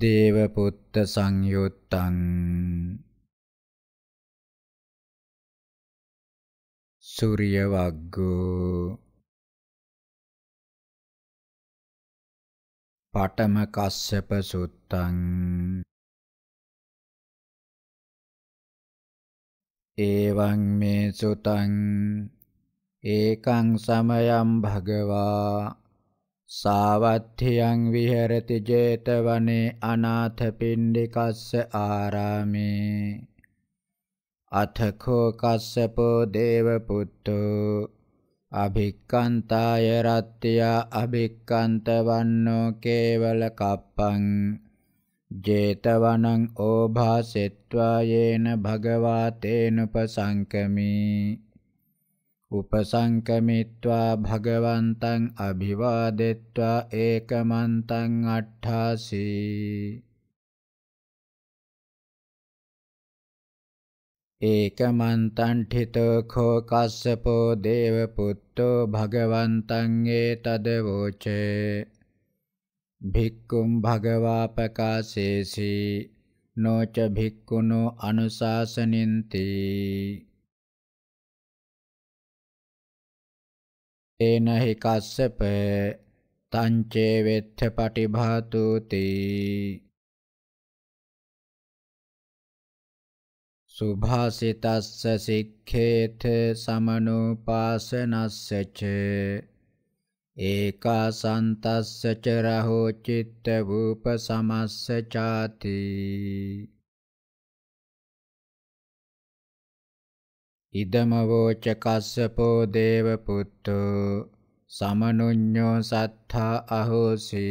දේවපුත්ත සංයුත්තං සූර්ය වග්ගෝ පඨම කස්සප සුත්තං එවං මේ සුතං ඒකං සමයං භගවා සාවත්්‍යයන් විහෙරති 제තවනේ අනාථපිණ්ඩිකස්ස ආරාමේ අතකෝ කස්සපෝ දේවපුත්තෝ අභික්කන්තාය රත්ත්‍යා අභික්කන්ත වන්නෝ කේවල කප්පං 제තවනං ඕභාසෙත්වා යේන භගවා තේනුපසංකමී උපසංකමිත්වා භගවන්තං අභිවාදෙත්වා ඒකමන්තං අට්ඨාසී ඒකමන්තං ඨිතෝ khෝ කස්සපෝ දේවපුත්තෝ භගවන්තං ඒතදවෝචේ භික්ඛුම් භගවා පකාසේසි නොච භික්ඛුනෝ අනුශාසනින්ති ඒනහි කස්සප තංචේ වෙත්ථ පටිභාතුති සුභාසිතස්ස සික්ඛේත සමනුපාසනස්සච ඒකා සන්තස්ස ච රහෝ චිත්ත වූප සමස්ස ചാති ඉදමවෝච කස්සපෝ දේව පුත්තෝ සමනුඤ්ඤෝ සත්තා අහෝසි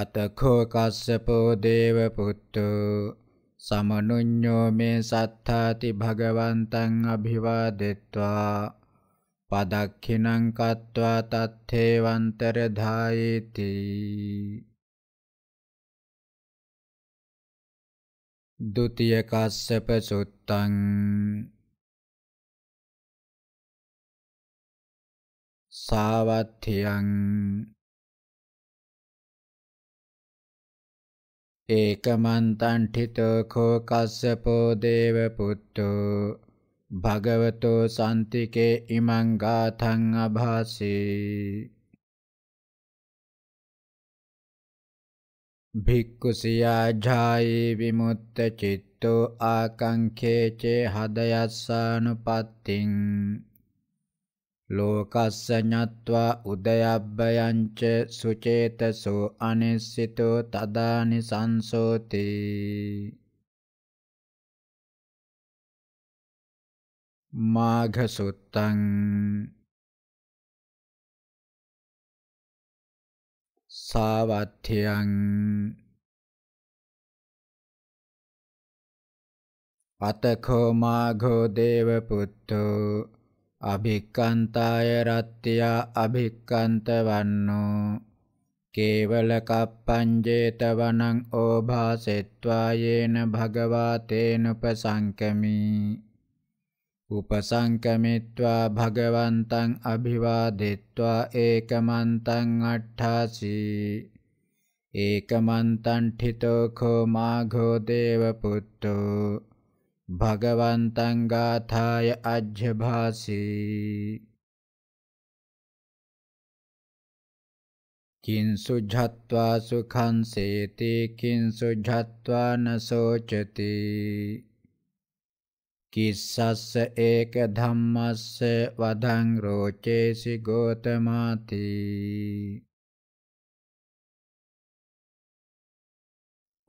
අතඛෝ කස්සපෝ දේව පුත්තෝ සමනුඤ්ඤෝ මේ සත්තාති භගවන්තං අභිවාදෙත්වා පදක්ඛිනං කତ୍වා තත්තේ වන්තර ධායේති ဒုတိယကသပစုတံသာဝတိယံเอกมันตันทิโตโคกัสสโปเดวพุตโตภะคะวะโตสันติเกอิมังกาทังอภาสี භික්කුසියාජායේ විමුත්ත චිත්තෝ ආකංකේචේ හදයස්සානුපත්තිං ලෝකස්ස ඤත්වා උදයබ්බයංච සුචේතසෝ අනිස්සිතෝ තදානි සංසෝති මාඝ සුත්තං සාවත්්‍යයන් අතකෝ මාඝෝ දේවපුත්තෝ අභික්කන්තාය රත්තියා අභික්කන්ත වන්නෝ කේවල කප්පංජේතවනං ඕභාසෙත්වා යේන භගවා තේනුපසංකමී උපසංකමිත්වා භගවන්තං අභිවාදෙත්වා ඒකමන්තං අට්ඨාසී ඒකමන්තං ඨිතෝ කෝ මාඝෝ දේවපුත්තෝ භගවන්තං ගාථාය අජ්ජභාසී කිංසු ඡත්වා සුඛං සේති කිංසු ඡත්වා නසෝචති කිස්සස්ස ඒක ධම්මස්ස වදං රෝචේසි ගෝතමාති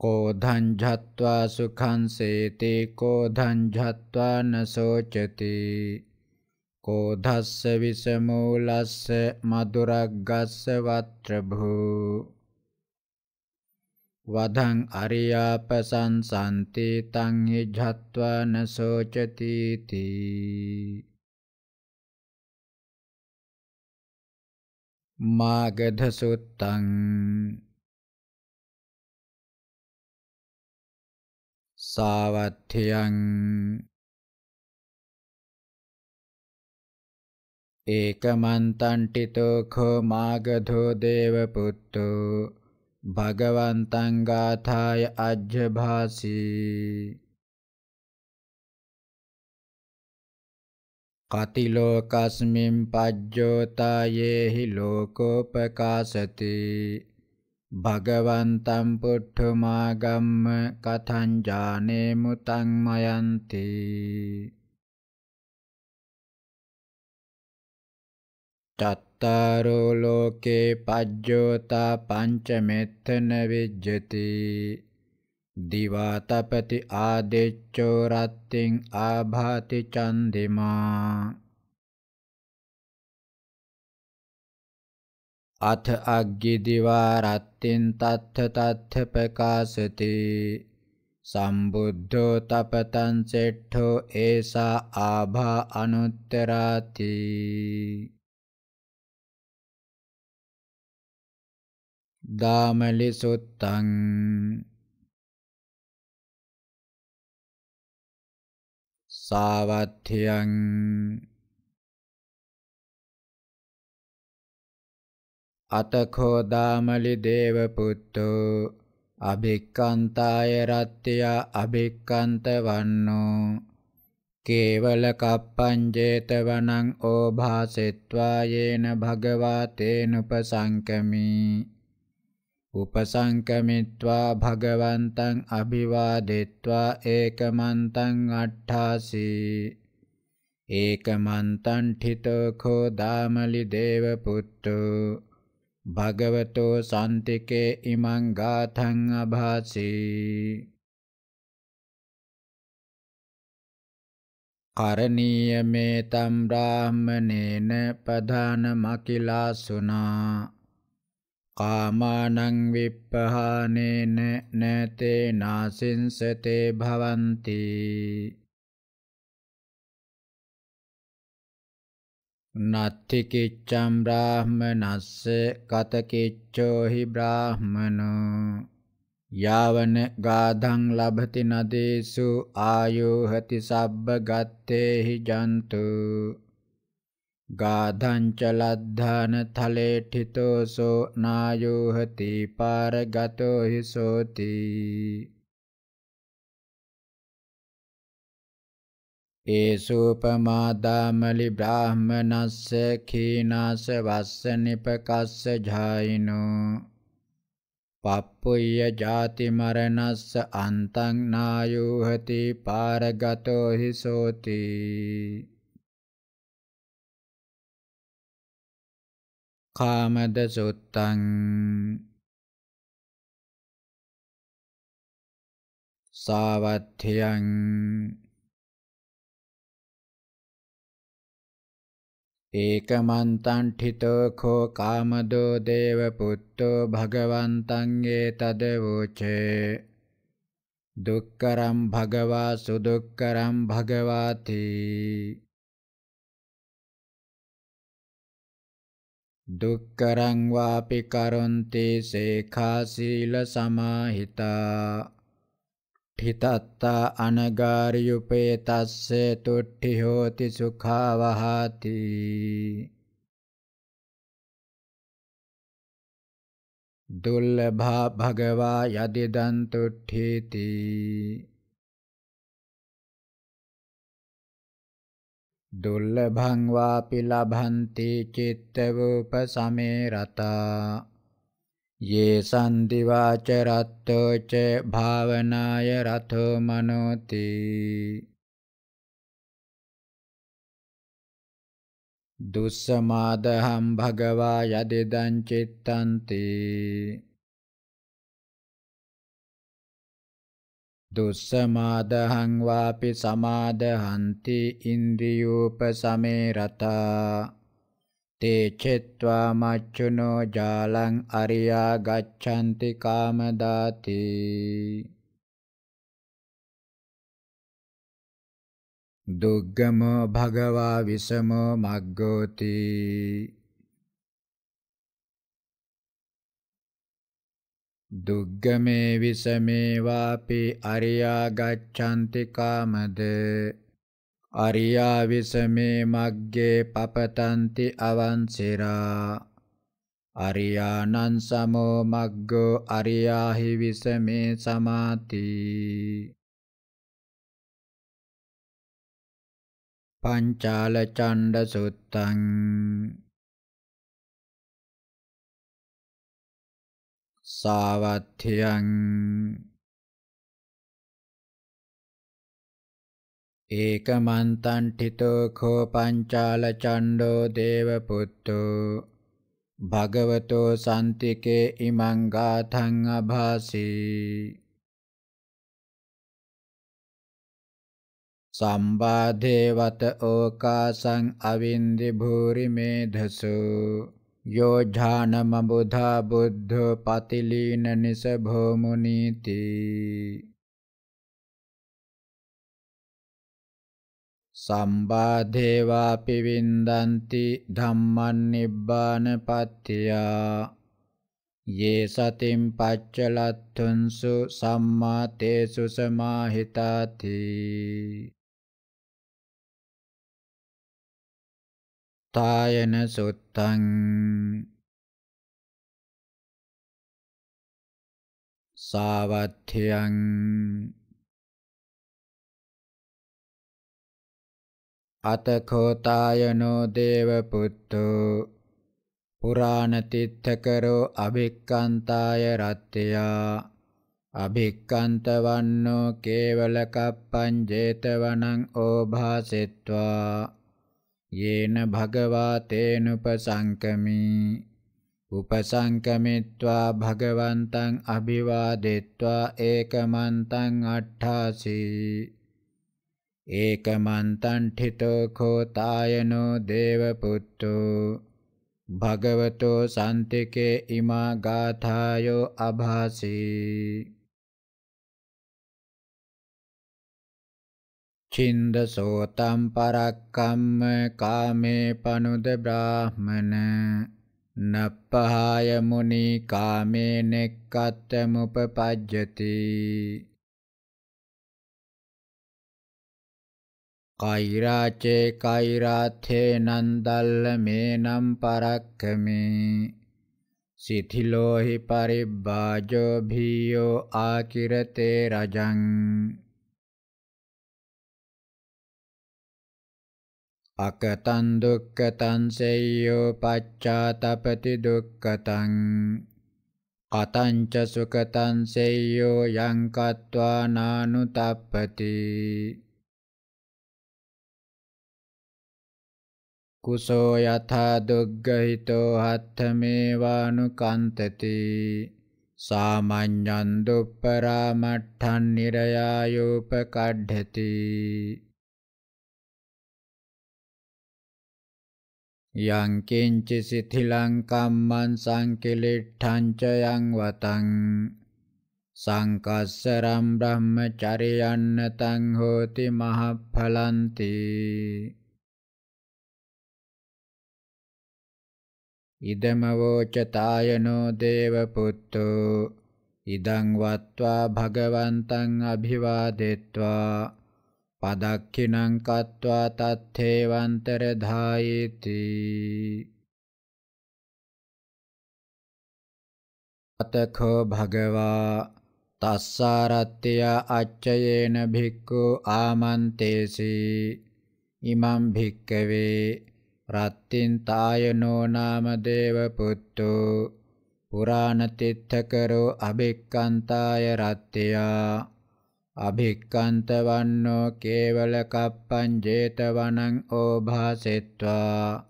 කෝධං ඡත්වා සුඛං සේති කෝධං ඡත්වා නසෝචති කෝධස්ස විසමූලස්ස මදුරග්ගස්ස වත්‍රභූ වදං අරියාපසංසන්ති තං හිජ්ජත්වන සෝචති තී මාගධ සුත්තං සාවත්ථියං ඒකමන්තං ටිතෝඛෝ මාගධෝ දේවපුත්තෝ භගවන්තං ගාථාය අජ්ජභාසී කතිලෝකස්මින් පජ්ජෝතායේහි ලෝකෝපකාසති භගවන්තම් පුට්ඨමාගම්ම කතං ජානේමු තං මයන්ති චත් අත්තාරෝ ලෝකේ පජ්ජෝතා පංච මෙත්තන විජ්ජති දිවා තපති ආදෙච්චෝ රත්තින් ආභාති චන්දිමා අත අග්ගි දිවා රත්තින් තත්ථ තත්ථ ප්‍රකාශති සම්බුද්ධෝ තපතං සෙට්ඨෝ ඒසා ආභා අනුත්තරාති දාමලි සුත්තං සාවත්්‍යං අතකෝ දාමලි දේවපුත්තෝ අභික්කන්තාය රත්ත්‍ය අභික්කන්ත වන්නෝ කේවල කප්පංජේතවනං ඕභාසෙත්වා යේන භගවා තේනුපසංකමී උපසංකමිත්වා භගවන්තං අභිවාදෙත්වා ඒකමන්තං අට්ඨාසී ඒකමන්තං ඨිතෝඛෝ දාමලි දේවපුත්තෝ භගවතෝ සාන්තිකේ ඉමං ගාථං අභාසී කරණීය මේ තම් බ්‍රාහ්මනේන පධානමකිලාසුනා කාමානං විප්පහානේන නතේ නාසින්සතේ භවಂತಿ නත්ති කිච්ඡම් බ්‍රාහ්මනස්ස කත කිච්ඡෝ හි බ්‍රාහ්මනෝ යාවන ගාධං ලබති නදේසු ආයෝහති සබ්බ ගත්තේහි ජන්තු ගාධංචලද්ධාන තලේඨිතෝසෝ නායෝහති පාරගතෝ හිසෝති ඒසූපමාදාමලි බ්‍රාහ්මනස්ස කීනාස වස්ස නිපකස්ස ජායිනෝ පප්පුය්‍ය ජාති මරණස්ස අන්තං නායෝහති පාරගතෝ හිසෝති කාමද සුත්තං සාවත්ථයං ඒකමන්තං ඨිතෝ කෝ කාමදෝ දේව පුත්තෝ භගවන්තං ඒතද වූචේ දුක්කරම් භගවා සුදුක්කරම් භගවාති දුක්කරං වාපි කරොන්ති සේඛාසීල සමාහිතා ඨිතත්තා අනගාරියුපේ තස්සේ තුට්ටි හෝති සුඛාවහති දුල්ලභා භගවා යදිදන් තුට්ඨීති දුර්ලභං වාපි ලභන්ති චිත්තවූප සමේ රතා යේ සම්දි වාච රත්තෝ ච භාවනාය රතෝ මනෝති දුස්සමාදහම් භගවා යදිදං චිත්තන්ති දුස්සමාදහං වාපි සමාදහන්ති ඉන්ද්‍රියූපසමේ රතා තේ චෙත්වා මච්චුනෝ ජාලං අරියා ගච්ඡanti කාමදාති දුග්ගමෝ භගවා විසමෝ මග්ගෝති දුග්ගමේ විසමේ වාපි අරියා ගච්ඡanti කාමද අරියා විසමේ මග්ගේ පපතන්ති අවංසිරා අරියානං සමෝ මග්ගෝ අරියාහි විසමේ සමාති පංචාල චණ්ඩ සුත්තං සාවත්්‍යයන් ඒකමන්තන්ටිතෝ කෝ පංචාල චණ්ඩෝ දේවපුත්තෝ භගවතෝ සන්තිකේ ඉමං ගාථං අභාසී සම්බාධේවත ඕකාසං අවින්දි භූරි මේධසෝ යෝජානමබුධා බුද්ධ පතිලීන නිසභෝමුනීති සම්බාධේවා පිවින්දන්ති ධම්මන් නිබ්බාන පත්තියා යේ සතින් පච්චලත්තුන්සු සම්මා තේසු සමාහිතාති තායන සුත්තං සාවත්ථයං අතකෝ තායනෝ දේවපුත්තෝ පුරාණතිත්තකරෝ අභික්කන්තාය රත්තයා අභික්කන්තවන්නෝ කේවල කප්පං 제තවනං ඕභාසෙත්වා යේන භගවා තේනුපසංකමි උපසංකමිත්වා භගවන්තං අභිවාදෙත්වා ඒකමන්තං අට්ඨාසි ඒකමන්තං ඨිතෝ khෝතායනෝ දේවපුත්තෝ භගවතෝ සන්තිකේ ඉමා ගාථායෝ අභාසී චින්දසෝතම් පරක්කම්ම කාමේ පනුද බ්‍රාහ්මන නප්පහාය මුනි කාමේ නෙක්කත්තමුපපජ්ජති කෛරාචේ කෛරාත්තේ නන්දල්ල මේනම් පරක්කමේ සිතිලෝහි පරිබ්බාජෝ භීයෝ ආකිරතේ රජං අකතන් දුක්කතන් සෙය්‍යෝ පච්චාතපති දුක්කතං කතංච සුකතං සෙය්‍යෝ යං කତ୍වා නානුතප්පති කුසෝ යථා දුග්ගහිතෝ හත්ථමේවානුකන්තති සාමඤ්ඤන් දුප්පරාමට්ඨන් නිරයායෝපකඩ්ඩති යං කිංචි සිතිලං කම්මං සංකිලිට්ඨංච යං වතං සංකස්සරම් බ්‍රහ්මචරියන්න තං හෝති මහඵලන්ති ඉදම වෝචතායනෝ දේවපුත්තෝ ඉදං වත්වා භගවන්තං අභිවාදෙත්වා පදක්ඛිනං කତ୍වා තත්ථේවන්තර ධායේති අතඛෝ භගවා තස්සාරත්ත්‍ය අච්චයේන භික්ඛු ආමන්තේසි ඉමං භික්ඛවේ රත්තින් තායනෝ නාම දේව පුත්තෝ පුරාණ තිත්තකරෝ අබෙක්කන්තාය රත්ත්‍යා අභික්කන්තවන්නෝ කේවල කප්පං 제තවනං ඕභාසෙත්වා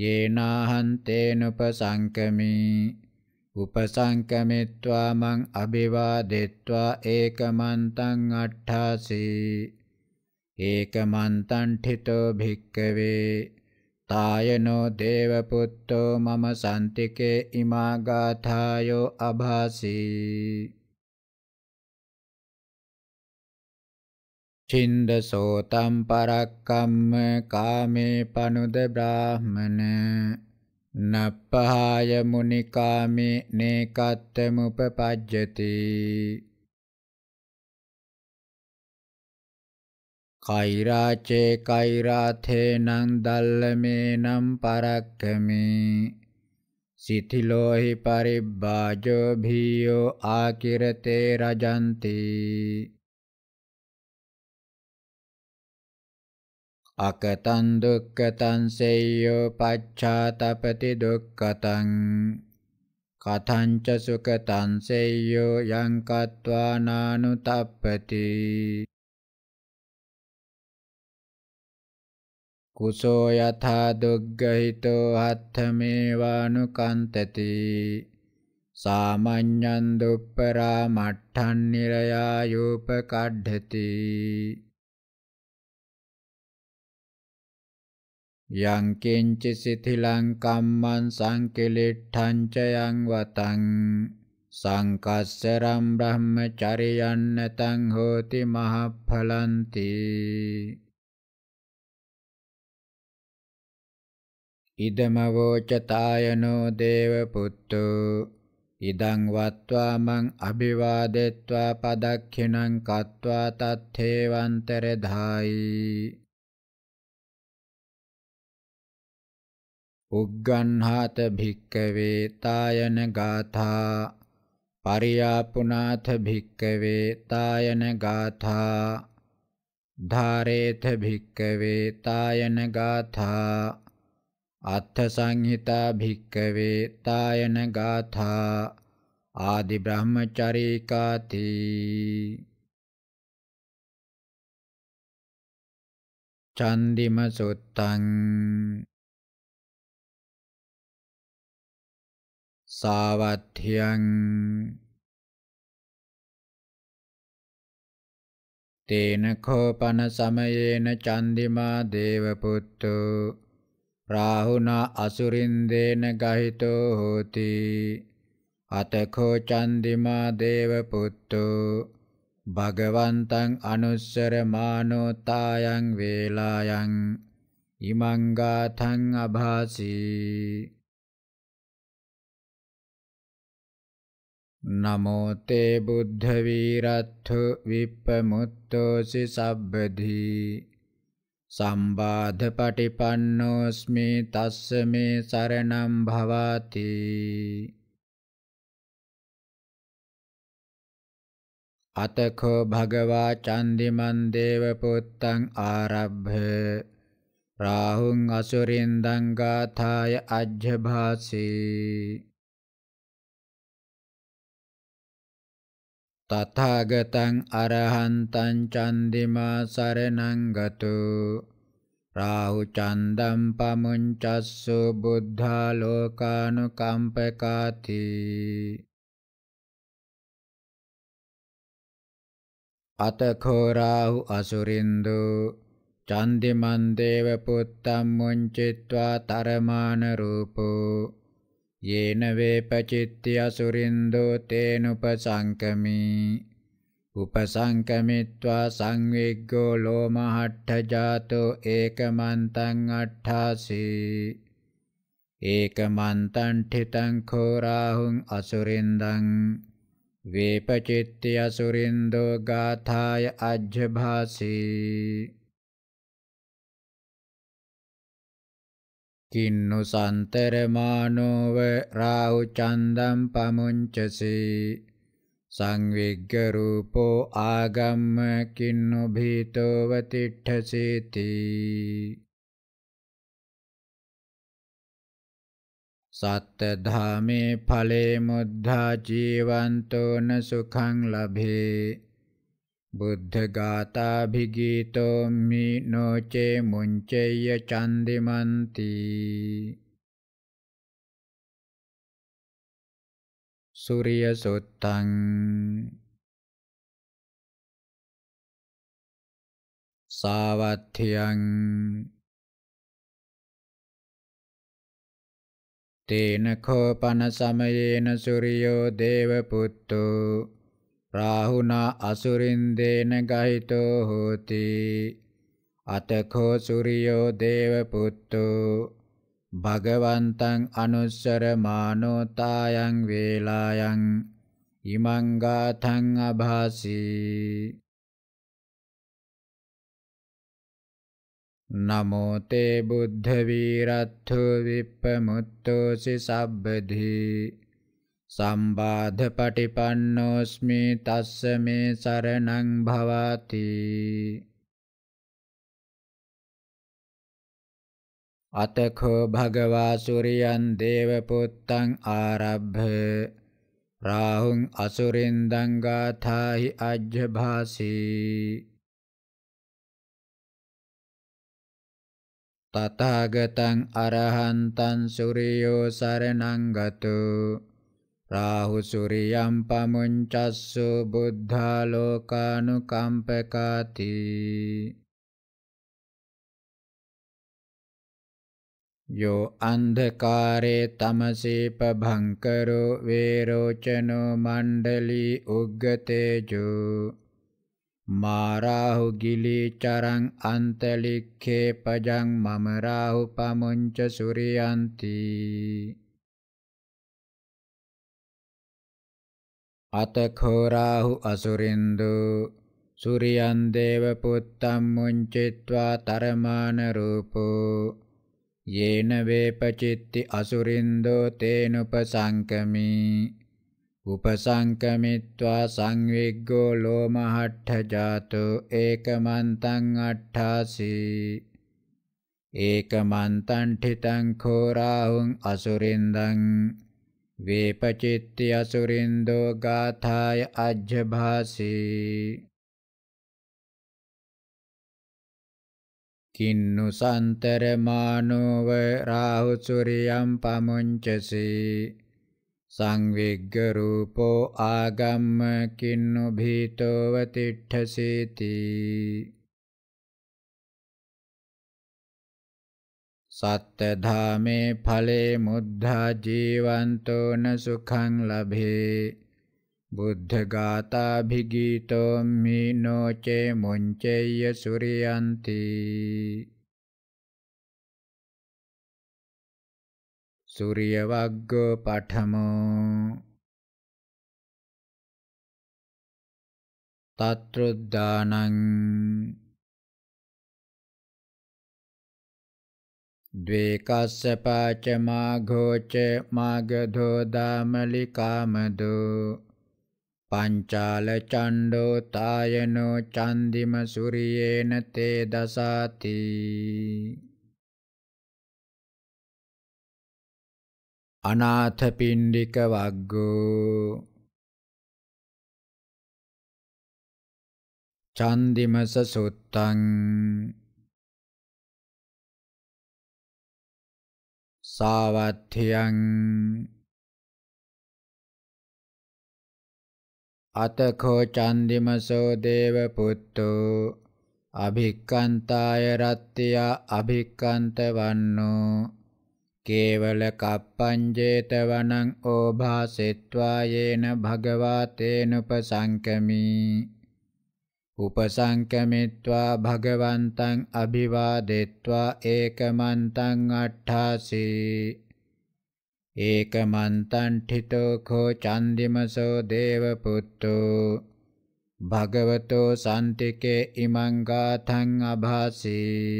යේනාහං තේනුපසංකමි උපසංකමිත්වා මං අභිවාදෙත්වා ඒකමන්තං අට්ඨාසී ඒකමන්තං ඨිතෝ භික්කවේ තායනෝ දේවපුත්තෝ මම සන්තිකේ ඉමා ගාථායෝ අභාසී චින්ද සෝතම් පරක්කම්ම කාමේ පනුද බ්‍රාහ්මන නප්පහාය මුනි කාමේ නේකත්තමුපපජ්ජති කෛරාචේ කෛරාථේ නං දල්ලමේ නම් පරක්කමේ සිතිලෝහි පරිබ්බාජෝ භීයෝ ආකිරතේ රජන්ති අකතං දුක්කතං සේයෝ පච්ඡාතපති දුක්කතං කතංච සුකතං සේයෝ යං කତ୍වා නානුතප්පති කුසෝ යථා දුග්ගහිතෝ අත්ථමේවානුකන්තති සාමඤ්ඤං දුප්පරා මට්ඨං නිරයායෝපකඩ්ඩති යං කිංචි සිතිලං කම්මං සංකෙලෙට්ඨං ච යං වතං සංකස්සරම් බ්‍රහ්මචරියන් නැතං හෝති මහඵලන්ති ඉදමවෝචතායනෝ දේවපුත්තෝ ඉදං වත්වා මං අභිවාදෙත්වා පදක්ඛිනං කତ୍වා තත්තේවන්තර ධායි උග්ගන්හාත භික්කවේ තායන ගාථා පරියාපුනාථ භික්කවේ තායන ගාථා ධාරේත භික්කවේ තායන ගාථා අත්ථ සංහිතා භික්කවේ තායන ගාථා ආදි බ්‍රහ්මචරිකාති චන්දිම සුත්තං සාවත්්‍යං තේන කෝපන සමයේන චන්දිමා දේවපුත්තු රාහුනා අසුරින්දේන ගහිතෝ හෝති අතකෝ චන්දිමා දේවපුත්තු භගවන්තං අනුස්සරමානෝ තායන් වේලායන් ඉමංගාතං අභාසී නමෝතේ බුද්ධ වීරත්තු විප්පමුත්තෝසි සබ්බදී සම්බාධ පටිපන්නෝස්මි තස්ස මේ සරණම් භවාති අතකෝ භගවා චන්දිමන් දේව පුත්තං ආරබ්භ රාහුං අසුරින්දං ගාථාය අජ්ජභාසී තථාගතං අරහන්තං චන්දිමා සරණං ගතු රාහු චන්දම් පමුංචස්සු බුද්ධා ලෝකානුකම්පකාති අතඛෝ රාහු අසුරින්දු චන්දිමන් දේව පුත්තම් මුංචිත්වා තරමාන රූපෝ යේන වේපචිත්ති අසුරින්දෝ තේනුපසංකමී උපසංකමිත්වා සංවිග්ගෝ ලෝමහට්ඨ ජාතෝ ඒකමන්තං අට්ඨාසී ඒකමන්තං ඨිතං khorāhun අසුරින්දං වේපචිත්ති අසුරින්දෝ ගාථාය අජ්ජභාසී කින්නු සන්තරමානෝව රාහුචන්දම් පමුංචසි සංවිග්ග රූපෝ ආගම්ම කින්නු භීතෝව තිට්ඨසීති සත්ත ධාමේ ඵලේ මුද්ධා ජීවන්තෝන සුඛං ලභේ බුද්ධගාතාභිගීතෝ මිනෝචේ මුංචේය චන්දිමන්ති සූර්ය සොත්තං සාවත්ථියං තේන කෝපන සමයේන සූර්යෝ දේවපුත්තෝ රාහුනා අසුරින් දේන ගහිතෝ හෝති අතඛෝ සූර්යෝ දේව පුත්තෝ භගවන්තං අනුස්සරමානෝ තායන් වේලායන් ඉමං ගාථං අභාසී නමෝ තේ බුද්ධ වීරත්තු විප්පමුත්තෝසි සබ්බදී සම්බාධ පටිපන්නෝස්මි තස්ස මේ සරණං භවති අතඛෝ භගවා සූරියන් දේවපුත්තං ආරබ්බ රාහුං අසුරින්දං ගාථාහි අජ්ජභාසී තථාගතං අරහන්තං සූරියෝ සරණං ගතෝ රාහු සූරියම් පමුංචස්සු බුද්ධා ලෝකානුකම්පකාති යෝ අන්ධකාරේ තමසේ පභංකරෝ වේරෝචනෝ මණ්ඩලී උග්ගතේජෝ මාරාහු ගිලි චරං අන්තලික්ඛේ පජං මම රාහු පමුංච සූරියන්ති අතඛෝ රාහු අසුරින්දු සූරියන් දේව පුත්තම් මුංචිත්වා තරමාන රූපෝ යේන වේපචිත්ති අසුරින්දෝ තේනුපසංකමි උපසංකමිත්වා සංවිග්ගෝ ලෝමහට්ඨ ජාතෝ ඒකමන්තං අට්ඨාසී ඒකමන්තං ඨිතං khorāhum අසුරින්දං द्वीपचित्यसुरिन्दो गाथाय अज्यभासि किन्नु सन्तरमानोव राहुसूर्यं पमुञ्चसि संविग्रूपो आगम्य किन्नु भीतोऽवतिष्ठसीति සත්තධාමේ ඵලේ මුද්ධා ජීවන්තෝන සුඛං ලබේ බුද්ධ ගාථා භිගීතෝ මිනෝචේ මුංචේය සූර්යන්ති සූර්ය වග්ගෝ පඨමෝ තත්රුද්දානං द्वेकस्यपाच माघोच मागधोदामलिकामधो पञ्चालचण्डो तायनो चान्दिमसूर्येण ते दशाति अनाथपिण्डिकवाग्गो चन्दिमसुत्तम् සාවත්්‍යයන් අතකෝ චන්දිමසෝ දේව පුත්තෝ අභික්කන්තාය රත්තිය අභික්කන්ත වන්නෝ කේවල කප්පංජේත වනං ඕභාසෙත්වා යේන භගවා තේනුපසංකමී උපසංකමිත්වා භගවන්තං අභිවාදෙත්වා ඒකමන්තං අට්ඨාසී ඒකමන්තං ඨිතෝ කෝ චන්දිමසෝ දේවපුත්තෝ භගවතෝ සම්තිකේ ඉමං ගාථං අභාසී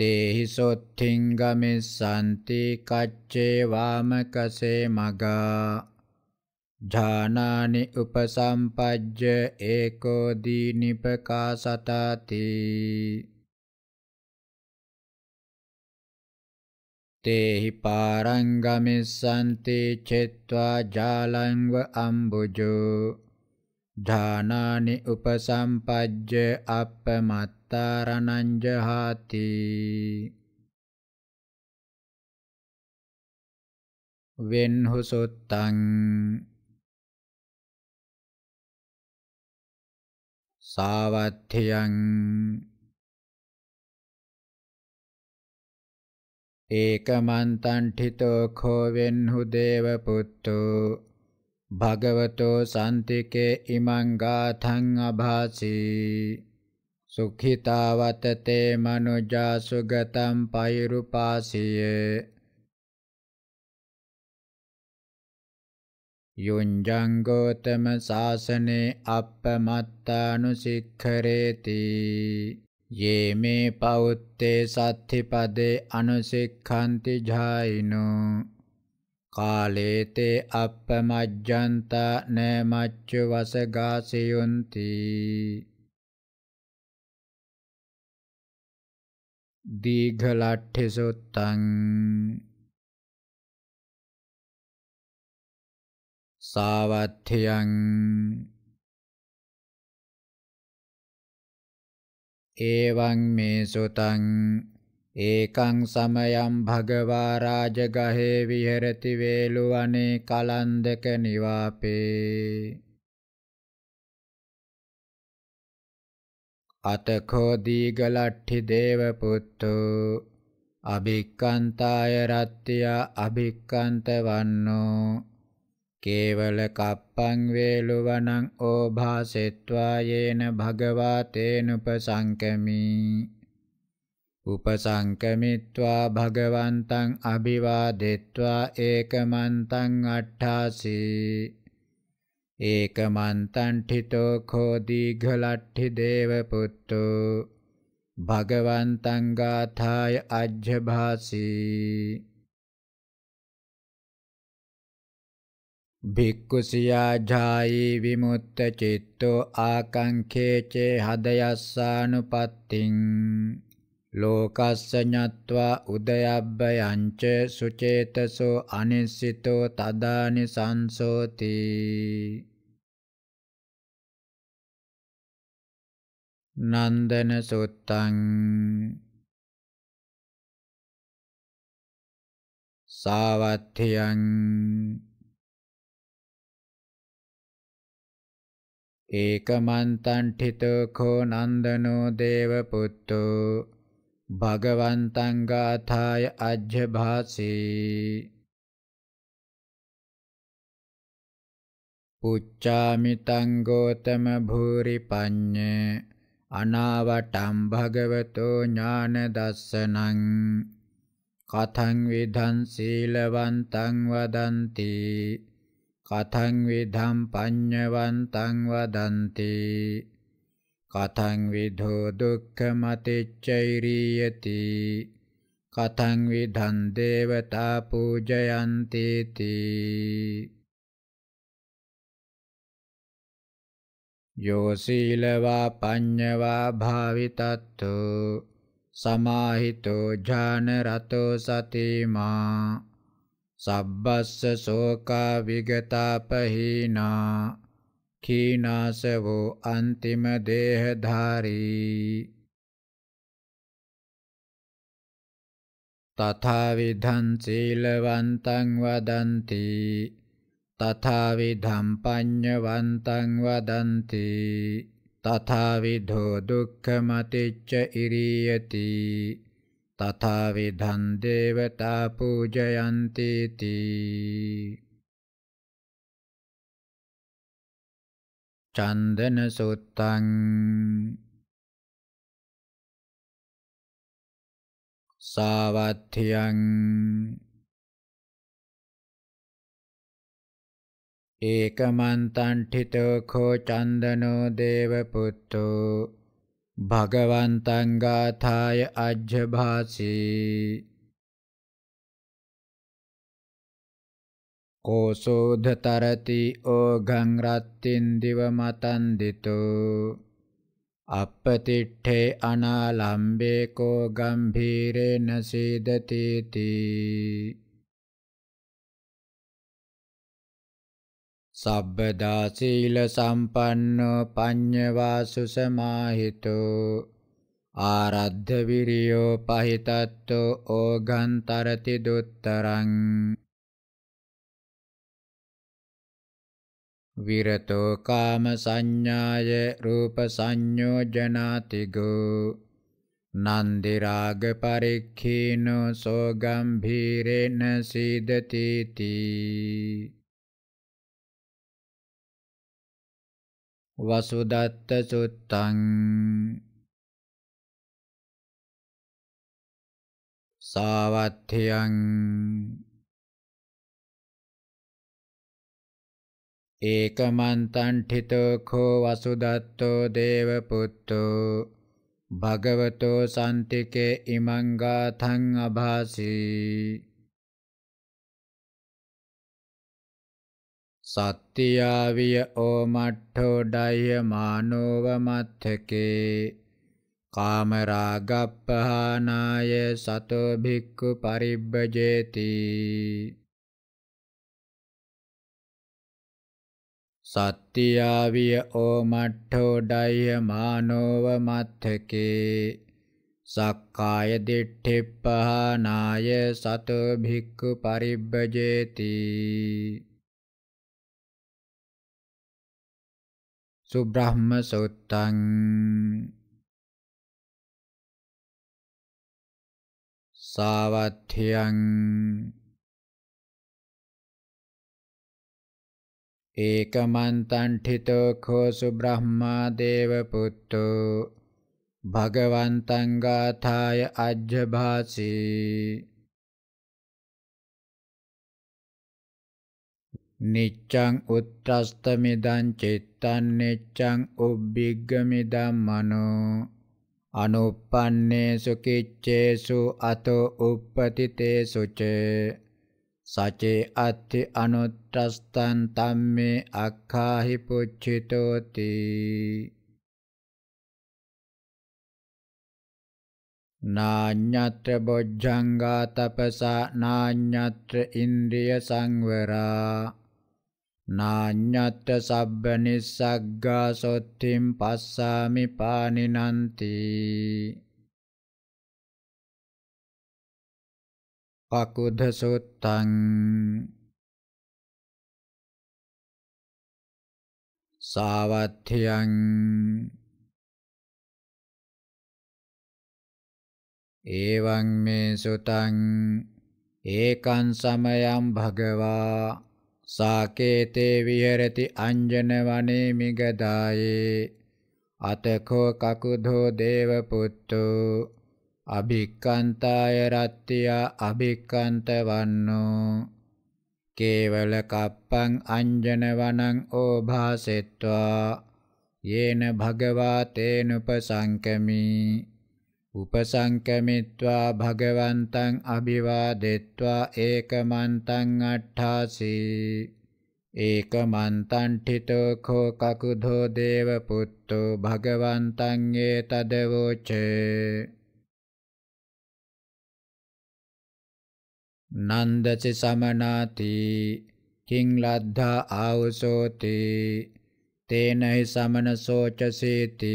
තේහි සොත්තිංගමිස්සන්ති කච්චේ වාමකසේ මගා ඥානානි උපසම්පජ්ජ ඒකෝ දීනිපකාසතාති තේහි පාරංගමිස්සන්ති චෙත්වා ජාලංව අම්බුජෝ ඥානානි උපසම්පජ්ජ අපමත්තාරණංජහාති වෙන්හුසුත්තං सावध्ययं एकमन्तण्ठितोखो विह्नुदेवपुत्तो भगवतो सन्तिके इमं गाथङभासि सुखितावत ते मनुजा सुगतं पैरुपासिये යුංජංගෝතම ශාසනේ අපපමත්තානුසික්ඛරේති යේ මේ පෞත්තේ සත්තිපදේ අනුසික්ඛන්ති ජායිනෝ කාලේතේ අපපමජ්ජන්තා නමච්ච වසගාසයොන්ති දීඝලට්ඨසොත්තං සාවත්්‍යයන් ඒවං මේ සුතං ඒකං සමයම් භගවා රාජගහේ විහෙරති වේලුවනේ කලන්දක නිවාපේ අතකෝ දීගලට්ඨි දේවපුත්තෝ අභික්කන්තාය රත්තිය අභික්කන්ත වන්නෝ කේවල කප්පං වේලුවනං ඕභාසෙත්වා යේන භගවා තේනුපසංකමි උපසංකමිත්වා භගවන්තං අභිවාදෙත්වා ඒකමන්තං අට්ඨාසී ඒකමන්තං ඨිතෝ khෝ දීඝලට්ඨි දේවපුත්තෝ භගවන්තං ගාථාය අජ්ජභාසී භික්කුසියාජායේ විමුත්ත චිත්තෝ ආකංකේචේ හදයස්සානුපත්තිං ලෝකස්ස ඤත්වා උදයබ්බයංච සුචේතසෝ අනිසිතෝ තදානි සංසෝති නන්දන සුත්තං සාවත්ථියං ඒකමන්තණ්ඨිතෝ කෝ නන්දනෝ දේවපුත්තෝ භගවන්තං ගාථාය අජ්ජභාසී පුච්චාමි තං ගෝතම භූරි පඤ්ඤ අනාවටම් භගවතෝ ඥාන දස්සනං කතං විධං සීලවන්තං වදන්ති කතං විධම් පඤ්ඤවන්තං වදන්ති කතං විධෝ දුක්ඛමතිච්චෛරියති කතං විධං දේවතා පූජයන්ති තී යෝ සීලවා පඤ්ඤවා භාවිතත්තු සමාහිතෝ ඥාන රතෝ සතිමා සබ්බස්ස සෝකා විගතාපහීනා කීනාසවෝ අන්තිම දේහධාරී තථාවිධං සීලවන්තං වදන්ති තථාවිධං පඤ්ඤවන්තං වදන්ති තථාවිධෝ දුක්ඛමතිච්ච ඉරියති තථා විධං දේවතා පූජයන්ති තී චන්දන සුත්තං සාවත්තියං ඒකමන්තං ඨිතෝ කෝ චන්දනෝ දේවපුත්තෝ භගවන්තං ගාථාය අජ්ජභාසී කෝසෝධතරති ඕඝං රත්තින් දිව මතන් දිතෝ අප්පතිට්ඨේ අනාලම්බේ කෝ ගම්භීරේන සීදතේති සබ්බදා සීල සම්පන්නෝ පඤ්ඤවාසු සමාහිතෝ ආරද්ධ විරියෝ පහිතත්තෝ ඕගන්තරති දුත්තරං විරතෝ කාම සංඥාය රූප සංයෝජනාතිගෝ නන්දි රාග පරික්ඛීනෝ සෝගම්භීරේන සීදති තී වසුදත්ත සුත්තං සාවත්්‍යයන් ඒකමන්තන්ඨිතෝකෝ වසුදත්තෝ දේවපුත්තෝ භගවතෝ සන්තිකේ ඉමංගාතං අභාසී සත්‍යාවිය ඕමට්ඨෝ ඩය්‍ය මානෝව මත්ථකේ කාමරාගප්පහානාය සතෝ භික්ඛු පරිබ්බජේති සත්‍යාවිය ඕමට්ඨෝ ඩය්‍ය මානෝව මත්ථකේ සක්කාය දිට්ඨිප්පහානාය සතෝ භික්ඛු පරිබ්බජේති සුබ්‍රහ්ම සූත්තං සාවත්්‍යං ඒකමන්තන්ඨිතෝ කෝ සුබ්‍රහ්මා දේවපුත්තෝ භගවන්තං ගාථාය අජ්ජභාසී නිච්චං උත්තස්තමිදං චිත්තං නිච්චං උබ්බිග්ගමිදං මනෝ අනුප්පන්නේසු කිච්චේසු අතෝ uppatitesu ච සචේ අත්ථි අනුත්තස්තං තම්මේ අක්ඛාහි පුච්චිතෝති නාඤ්ඤත්‍ර බොජ්ජංගා තපසා නාඤ්ඤත්‍ර ඉන්ද්‍රිය සංවරා නාඤ්ඤත්ත සබ්බ නිස්සග්ගා සොත්තිම් පස්සාමි පානිනන්ති පකුද සුත්තං සාවත්ථියං එවං මේ සුතං ඒකං සමයං භගවා සාකේතේ විහෙරති අංජන වනේ මිගදායේ අතකෝ කකුධෝ දේව පුත්තෝ අභික්කන්තාය රත්තියා අභික්කන්ත වන්නෝ කේවල කප්පං අංජන වනං ඕභාසෙත්වා යේන භගවා තේනුපසංකමී උපසංකමිත්වා භගවන්තං අභිවාදෙත්වා ඒකමන්තං අට්ඨාසී ඒකමන්තං ඨිතෝ කෝ කකුධෝ දේවපුත්තෝ භගවන්තං ඒතදවෝචේ නන්දසි සමනාති කිං ලද්ධා ආවසෝති තේනහි සමන සෝචසීති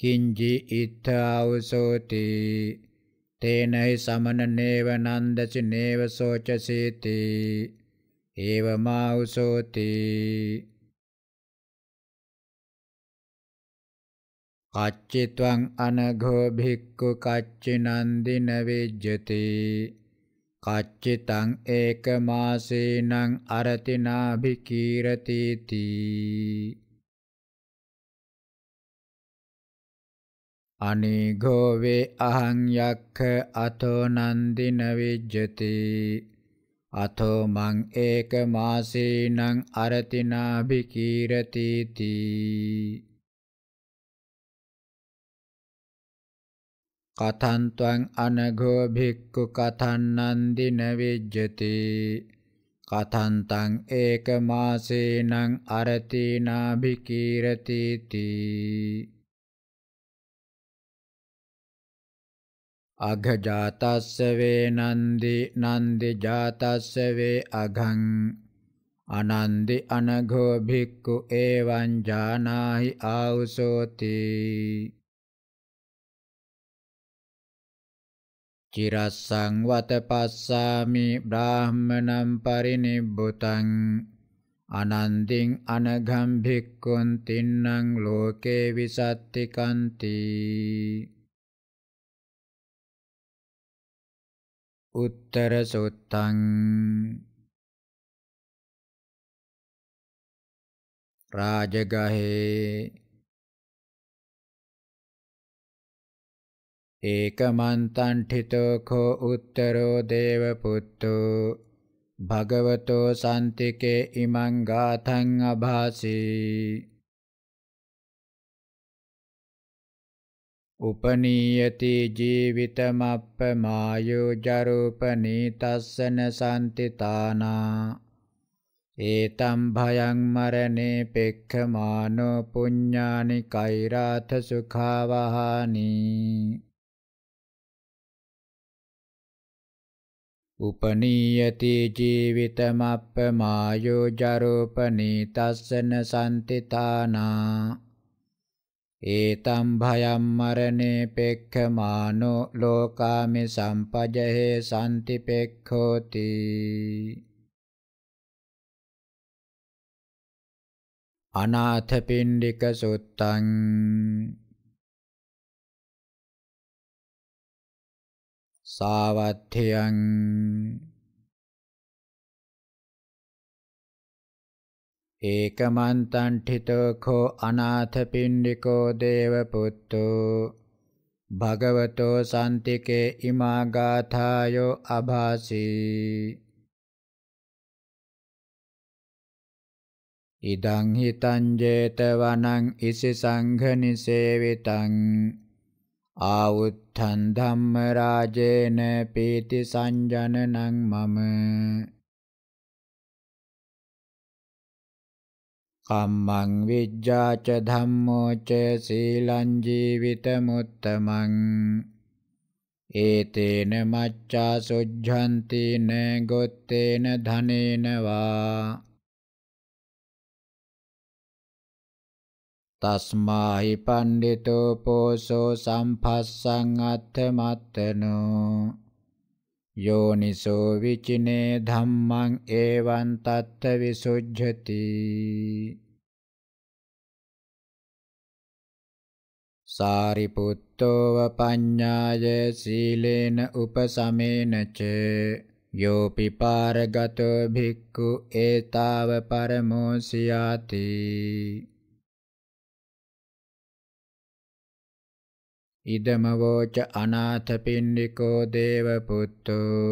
කිංජි ඉත්තාවසෝති තේනයි සමන නේව නන්දසි නේව සෝචසීති ඒවමාවසෝති කච්චිත්වං අනඝෝ භික්ඛු කච්චිනන්දින විජ්ජති කච්චිතං ඒකමාසේනං අරතිනාභිකීරති තී අනිඝෝ වේ අහං යක්ඛ අතෝ නන්දින විජ්ජති අතෝ මං ඒක මාසීනං අරතිනා භිකීරති තී කතං ත්වං අනඝෝ භික්ඛු කතං නන්දින විජ්ජති කතං තං ඒක මාසීනං අරතිනා භිකීරති තී අඝජාතස්සවේ නන්දි නන්දි ජාතස්සවේ අඝං අනන්දි අනඝෝ භික්ඛු එවං ජානාහි ආවසෝති චිරස්සං වත පස්සාමි බ්‍රාහ්මණං පරිනිබ්බුතං අනන්දින් අනඝම් භික්ඛුන් තින්නම් ලෝකේ විසත්තිකන්ති උත්තර සුත්තං රාජගහේ ඒකමන්තං ඨිතෝ කෝ උත්තරෝ දේවපුත්තෝ භගවතෝ සම්තිකේ ඉමං ගාථං අභාසී උපනීයති ජීවිතමප්පමායෝ ජරූපනීතස්සන සම්තිතානා ඒතම් භයං මරණේ පෙක්ඛමානෝ පුඤ්ඤානි කෛරාත සුඛාවහානි උපනීයති ජීවිතමප්පමායෝ ජරූපනීතස්සන සම්තිතානා ඒතම් භයම් මරණේ පෙක්ඛමානෝ ලෝකාමි සම්පජහේ සම්තිපෙක්ඛෝති අනාථ පින්ඩික සුත්තං සාවත්ථයං ඒකමන්තණ්ඨිතෝඛෝ අනාථපිණ්ඩිකෝ දේවපුත්තෝ භගවතෝ සන්තිකේ ඉමා ගාථායෝ අභාසී ඉදං හිතං 제තවනං ඉසි සංඝනිසේවිතං ආවුත්ථං ධම්ම රාජේන පීති සංජනනං මම කම්මං විජ්ජාච ධම්මෝ ච සීලං ජීවිතමුත්තමං ඒතේන මච්ඡා සොජ්ජන්ති න ගොත්තේන ධනේනවා තස්මාහි පණ්ඩිතෝ පෝසෝ සම්පස්සං අත්ථමත්තනෝ යෝනිසෝ විචිනේ ධම්මං එවං තත්ත විසුද්ධති සාරිපුත්තෝව පඤ්ඤාය සීලේන උපසමේන ච යෝ පිපාරගතෝ භික්ඛු ඒතාව පරමෝ සියාති ඉදමවෝච අනාථපිණ්ඩිකෝ දේවපුත්තෝ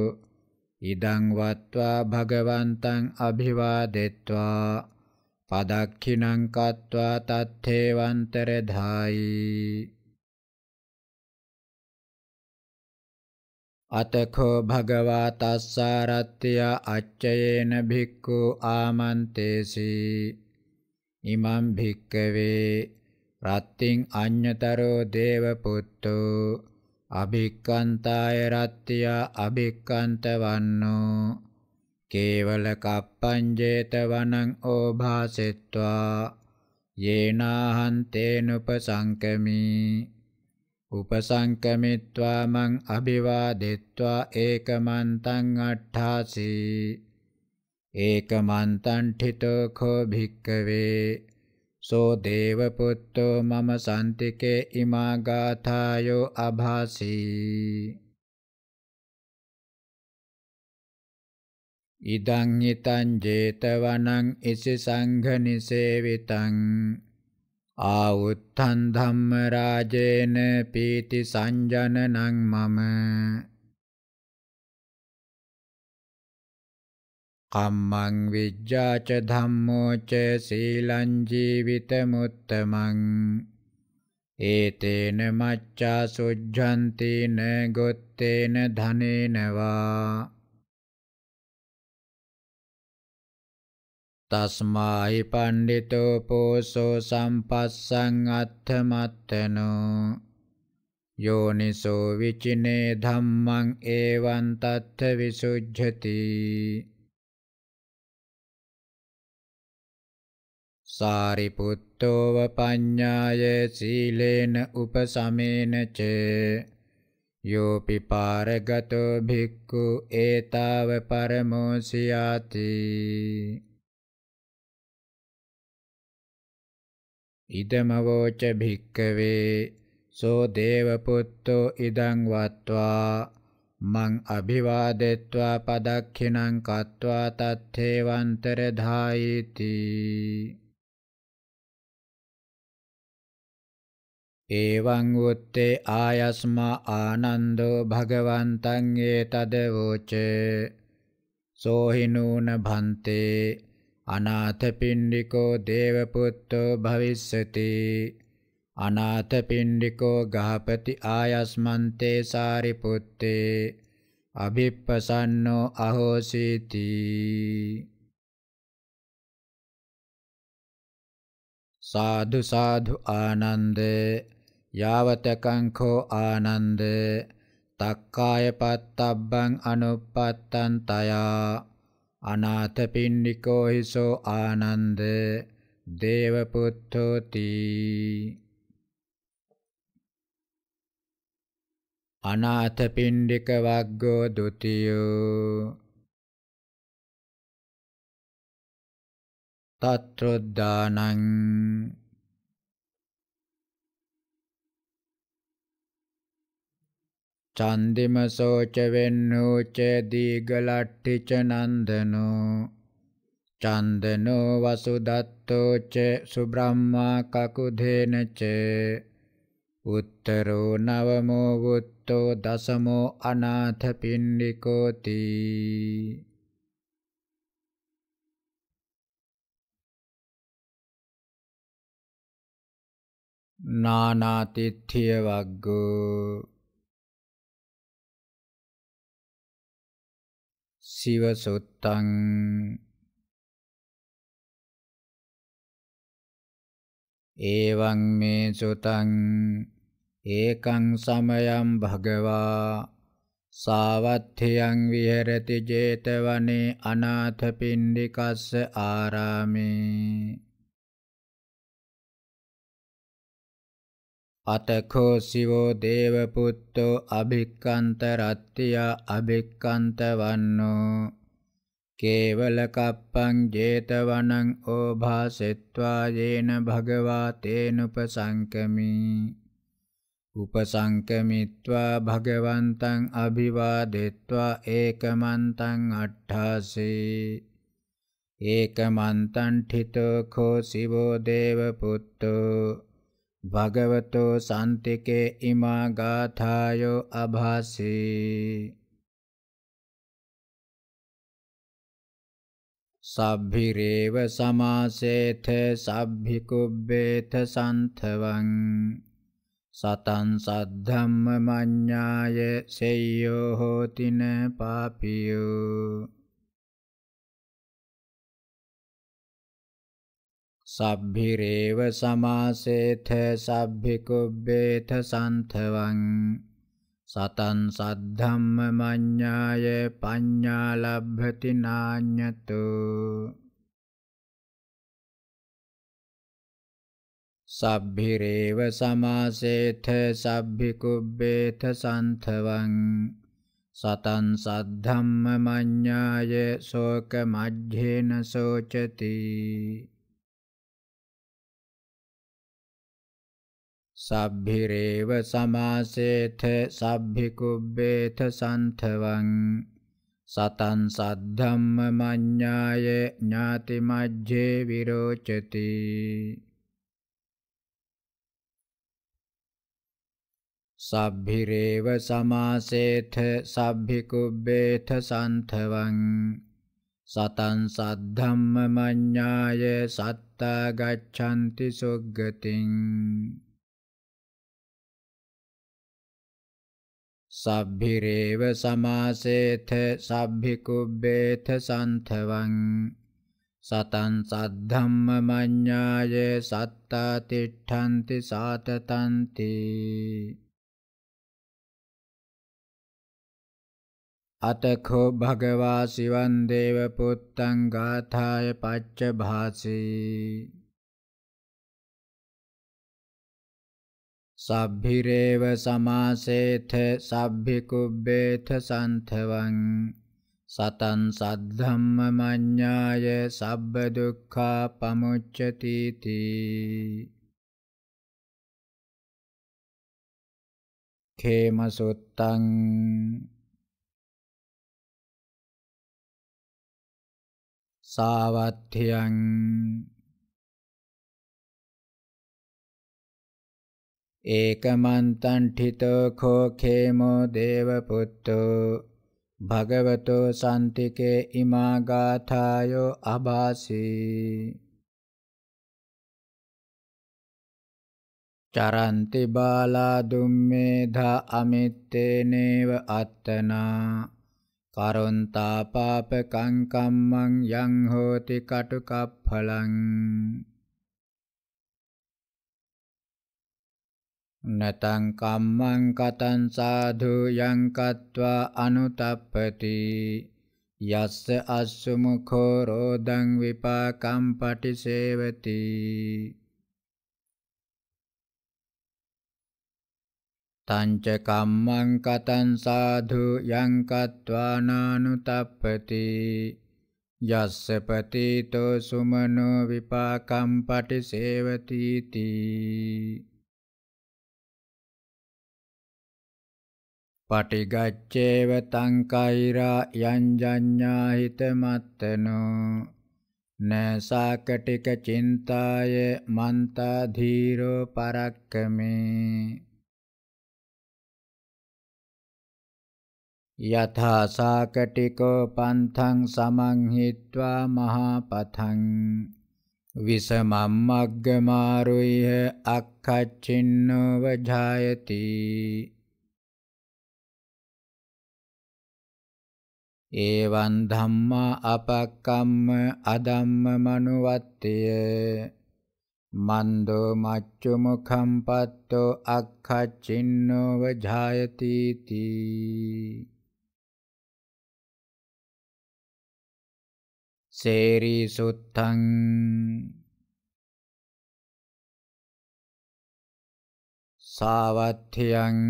ඉදං වත්වා භගවන්තං අභිවාදෙත්වා පදක්ඛිනං කତ୍වා තත්තේවන්තර ධායි අතකෝ භගවා තස්සාරත්ත්‍ය අච්චයේන භික්ඛු ආමන්තේසි ඉමං භික්කවේ රත්තිං අඤ්ඤතරෝ දේවපුත්තෝ අභික්කන්තාය රත්ත්‍ය අභික්කන්ත වන්නෝ කේවල කප්පංජේත වනං ඕභාසෙත්වා යේනාහං තේනුපසංකමි උපසංකමිත්වා මං අභිවාදෙත්වා ඒකමන්තං අට්ඨාසී ඒකමන්තං ඨිතෝ කෝ භික්කවේ සෝ දේවපුත්තෝ මම සන්තිකේ ඉමා ගාථායෝ අභාසී ඉදං හිතං 제තවනං ඉසි සංඝ නිසේවිතං ආවුත්තං ධම්ම රාජේන පීති සංජනනං මම කම්මං විජ්ජාච ධම්මෝ ච සීලං ජීවිතමුත්තමං ඒතේන මච්ඡා සුද්ධන්ති න ගොත්තේන ධනේනවා තස්මායි පණ්ඩිතෝ පෝසෝ සම්පස්සං අත්ථමත්තනෝ යෝනිසෝ විචිනේ ධම්මං ඒවං තත්ථ විසුද්ධති සාරිපුත්තෝව පඤ්ඤාය සීලේන උපසමේන ච යෝපි පාරගතෝ භික්ඛු ඒතාව පරමෝසියාති ඉදමවෝච භික්කවේ සෝ දේවපුත්තෝ ඉදං වත්වා මං අභිවාදෙත්වා පදක්ඛිනං කତ୍වා තත්තේවන්තර ධායිති ඒවං උත්තේ ආයස්මා ආනන්දෝ භගවන්තං ඒතද වෝච සෝහිනූන භන්තේ අනාථපිණ්ඩිකෝ දේවපුත්තෝ භවිස්සති අනාථපිණ්ඩිකෝ ගහපති ආයස්මන්තේ සාරිපුත්තේ අභිප්පසන්නෝ අහෝසීති සාදු සාදු ආනන්දේ යාවතකං කෝ ආනන්ද තක්කාය පත්තබ්බං අනුප්පත්තං තයා අනාථ පින්නිකෝ හිසෝ ආනන්ද දේව පුත්තෝති අනාථ පින්ඩික වග්ගෝ ဒ ුතියෝ තත්‍රොද්දානං චන්දිමසෝච වෙන්නෝච දීගලට්ටිච නන්දනෝ චන්දනෝ වසුදත්තෝච සුබ්‍රහ්මා කකුදේනච උත්තරෝ නවමෝ වුත්තෝ දසමෝ අනාථ පින්ඩිකෝති නානාතිත්‍ය වග්ගෝ සිවසුත්තං එවං මේ සුතං ඒකං සමයං භගවා සාවත්ථයන් විහෙරති 제තවනේ අනාථපිණ්ඩිකස්ස ආරාමේ අතකෝ සිවෝ දේවපුත්තෝ අභික්කන්ත රත්තියා අභික්කන්ත වන්නෝ කේවල කප්පං 제තවනං ඕභාසෙත්වා යේන භගවා තේනුපසංකමි උපසංකමිත්වා භගවන්තං අභිවාදෙත්වා ඒකමන්තං අට්ඨාසේ ඒකමන්තං ඨිතෝ කෝ සිවෝ දේවපුත්තෝ භගවතෝ සාන්තිකේ ඉමා ගාථායෝ අභාසී සබ්බිරේව සමාසේත සබ්බිකුබ්බේත සන්තවං සතං සද්ධම්ම මඤ්ඤාය සෙය්‍යෝ හෝතින පාපියෝ සබ්බිරේව සමාසේත සබ්බිකුබ්බේත සන්තවං සතන් සද්ධම්ම මඤ්ඤාය පඤ්ඤා ලබ්භති නාඤ්ඤතු සබ්බිරේව සමාසේත සබ්බිකුබ්බේත සන්තවං සතන් සද්ධම්ම මඤ්ඤාය ශෝක මජ්ජේන සෝචති සබ්බිරේව සමාසේත සබ්බිකුබ්බේත සන්තවං සතං සද්ධම්ම මඤ්ඤාය ඥාති මජ්ජේ විරෝචති සබ්බිරේව සමාසේත සබ්බිකුබ්බේත සන්තවං සතං සද්ධම්ම මඤ්ඤාය සත්තා ගච්ඡanti සොග්ගතින් සබ්බිරේව සමාසේත සබ්බිකුබ්බේත සන්තවං සතං සද්ධම්ම මඤ්ඤාය සත්තා තිට්ඨන්ති සාතතන්ති අතඛෝ භගවා සිවං දේව පුත්තං ගාථාය පච්ච භාසී සබ්බිරේව සමාසේත සබ්බිකුබ්බේත සන්තවං සතන් සද්ධම්ම මඤ්ඤාය සබ්බ දුක්ඛා පමුච්චති තී ඛේමසුත්තං සාවත්ථ්‍යං ඒකමන්තණ්ඨිතෝ කෝ ඛේමෝ දේවපුත්තෝ භගවතෝ සම්තිකේ ඉමා ගාථායෝ අභාසී චරන්ති බාලා දුම්මේධා අමිත්තේනේව අත්තනා කරොන්තා පාපකං කම්මං යං හෝති කටුකප්ඵලං නතං කම්මං කතං සාධු යං කତ୍වා අනුතප්පති යස්ස අස්සු මුඛෝ රෝදං විපාකම් පටිසේවති තංච කම්මං කතං සාධු යං කତ୍වා නානුතප්පති යස්ස පතීතෝ සුමනෝ විපාකම් පටිසේවති තී පටිගච්ඡේව තං කෛරා යං ජඤ්ඤාහිත මත්තනෝ නසාකටික චින්තාය මන්තා ධීරෝ පරක්කමේ යථා සාකටිකෝ පන්තං සමංහිත්වා මහපතං විසමම්මග්ගමාරුය්‍ය අක්ඛච්චින්නෝ වජායති ඒවං ධම්මා අපක්කම්ම අදම්ම මනුවත්තිය මන්දෝ මච්චු මුඛම් පත්තෝ අක්ඛච්චින්නෝ වජායති තී සේරි සුත්තං සාවත්ථ්‍යං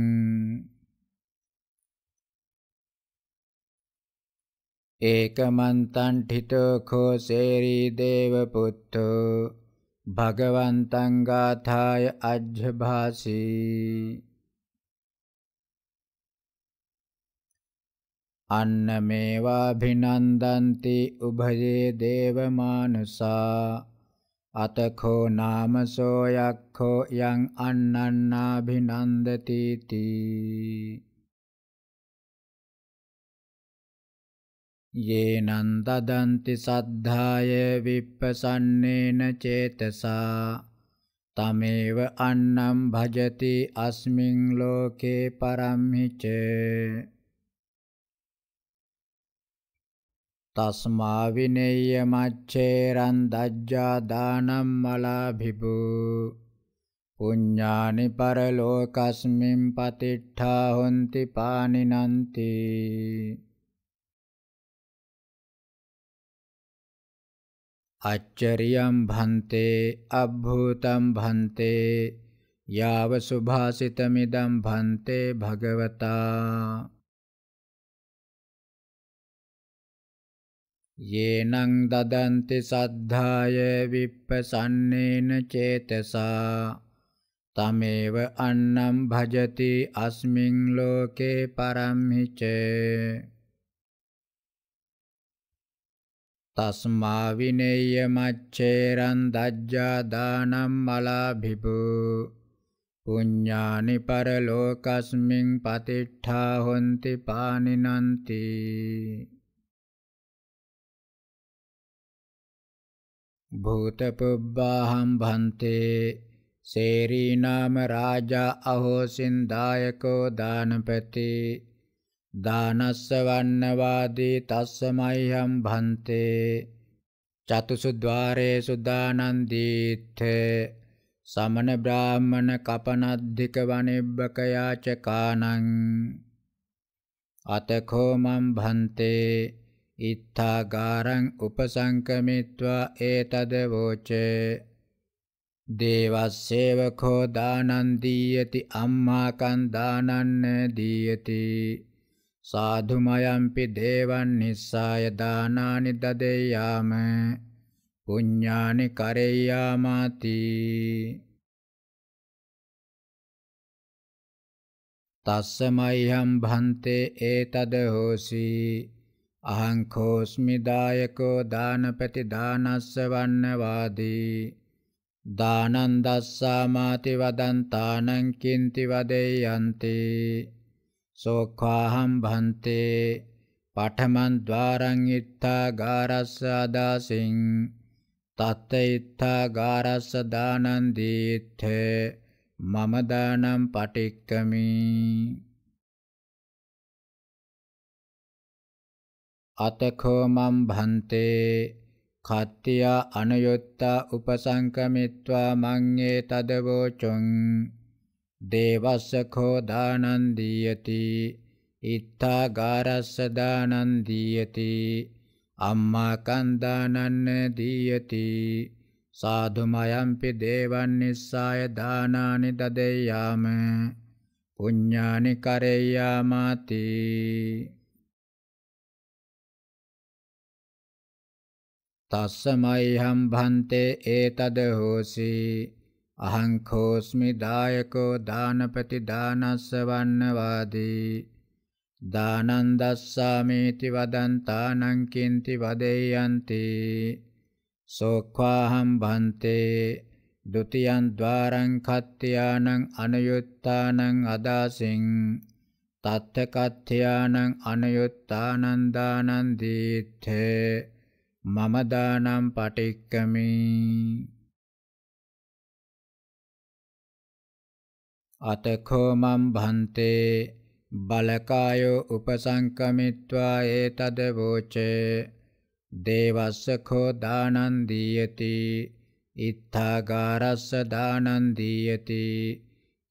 ඒකමන්තං ඨිතෝ khෝසේරි දේවපුත්තෝ භගවන්තං ගාථාය අජ්ජභාසී අන්නමේවාභිනන්දන්ති උභයේ දේවමානුසා අතකෝ නාමසෝ යක්ඛෝ යං අන්නන්නාභිනන්දති තී යේනං තදන්ති සද්ධාය විප්පසන්නේන චේතසා තමේව අන්නම් භජති අස්මින් ලෝකේ පරම්හිච තස්මා විනේය මච්චේරං දජ්ජා දානම් මලාභිබු පුඤ්ඤානි පරලෝකස්මින් පතිට්ඨා හොಂತಿ පානිනන්ති අච්චරියම් භන්තේ අබ්භූතම් භන්තේ යාව සුභාසිතමිදම් භන්තේ භගවතා යේනං දදන්ති සද්ධාය විප්පසන්නේන චේතසා තමේව අන්නම් භජති අස්මින් ලෝකේ පරම්හිචේ තස්මා විනේය මච්චේරං දජ්ජා දානම් මලාභිපු පුඤ්ඤානි පරලෝකස්මින් පතිට්ඨා හොಂತಿ පානිනන්ති භූතපුබ්බාහම් භන්තේ සේරී නාම රාජා අහෝසින් දායකෝ දානපති දානස්ස වන්නවාදී තස්සමයිහම් භන්තේ චතුසු ద్వාරේසු දානං දීත්තේ සමන බ්‍රාහ්මණ කපනද්ධික වනෙබ්බක යාචකානං අතකෝ මම් භන්තේ ඉත්තාගාරං උපසංකමිත්වා ඒතද වෝචේ දේවස්සේවකෝ දානං දීයති අම්මාකං දානන්න දීයති සාධුමයම්පි දේවන් නිස්සාය දානානි දදෙයාම පුඤ්ඤානි කරෙය්‍යාමාති තස්සමයිහම් භන්තේ ඒතද හෝසි අහං කෝස්මි දායකෝ දානපති දානස්ස වන්නවාදී දානන් දස්සාමාති වදන්තානං කින්ති වදෙයන්තේ සෝක්ඛාහම් භන්තේ පඨමන් ద్వාරං ඉත්තා ගාරස්ස අදාසින් තත්ත ඉත්තා ගාරස්ස දානං දීත්තේ මම දානම් පටික්කමි අතකෝ මම් භන්තේ කත්තිය අනයොත්තා උපසංකමිත්වා මං ඒ තදවෝචොං දේවස්ස කෝ දානං දීයති ඉත්තා ගාරස්ස දානං දීයති අම්මා කන් දානං දීයති සාධුමයම්පි දේවන් නිස්සාය දානානි දදෙය්‍යාම පුඤ්ඤානි කරෙය්‍යාමාති තස්ස මයිහම් භන්තේ ඒතද හෝසී අහංකෝස්මි දායකෝ දානපති දානස්ස වන්නවාදී දානං දස්සාමේති වදන්තානං කින්ති වදෙයන්ති සෝක්ඛාහම් භන්තේ ဒ ුතියං ద్వාරං කත්ත්‍යානං අනයුත්තානං අදාසින් තත්ත කත්ත්‍යානං අනයුත්තානං දානං දීත්තේ මම දානම් පටික්කමි අතකෝමම් භන්තේ බලකායෝ උපසංකමිත්වා ඒතද වෝචේ දේවස්ස කෝ දානං දීයති ඉත්තාගාරස්ස දානං දීයති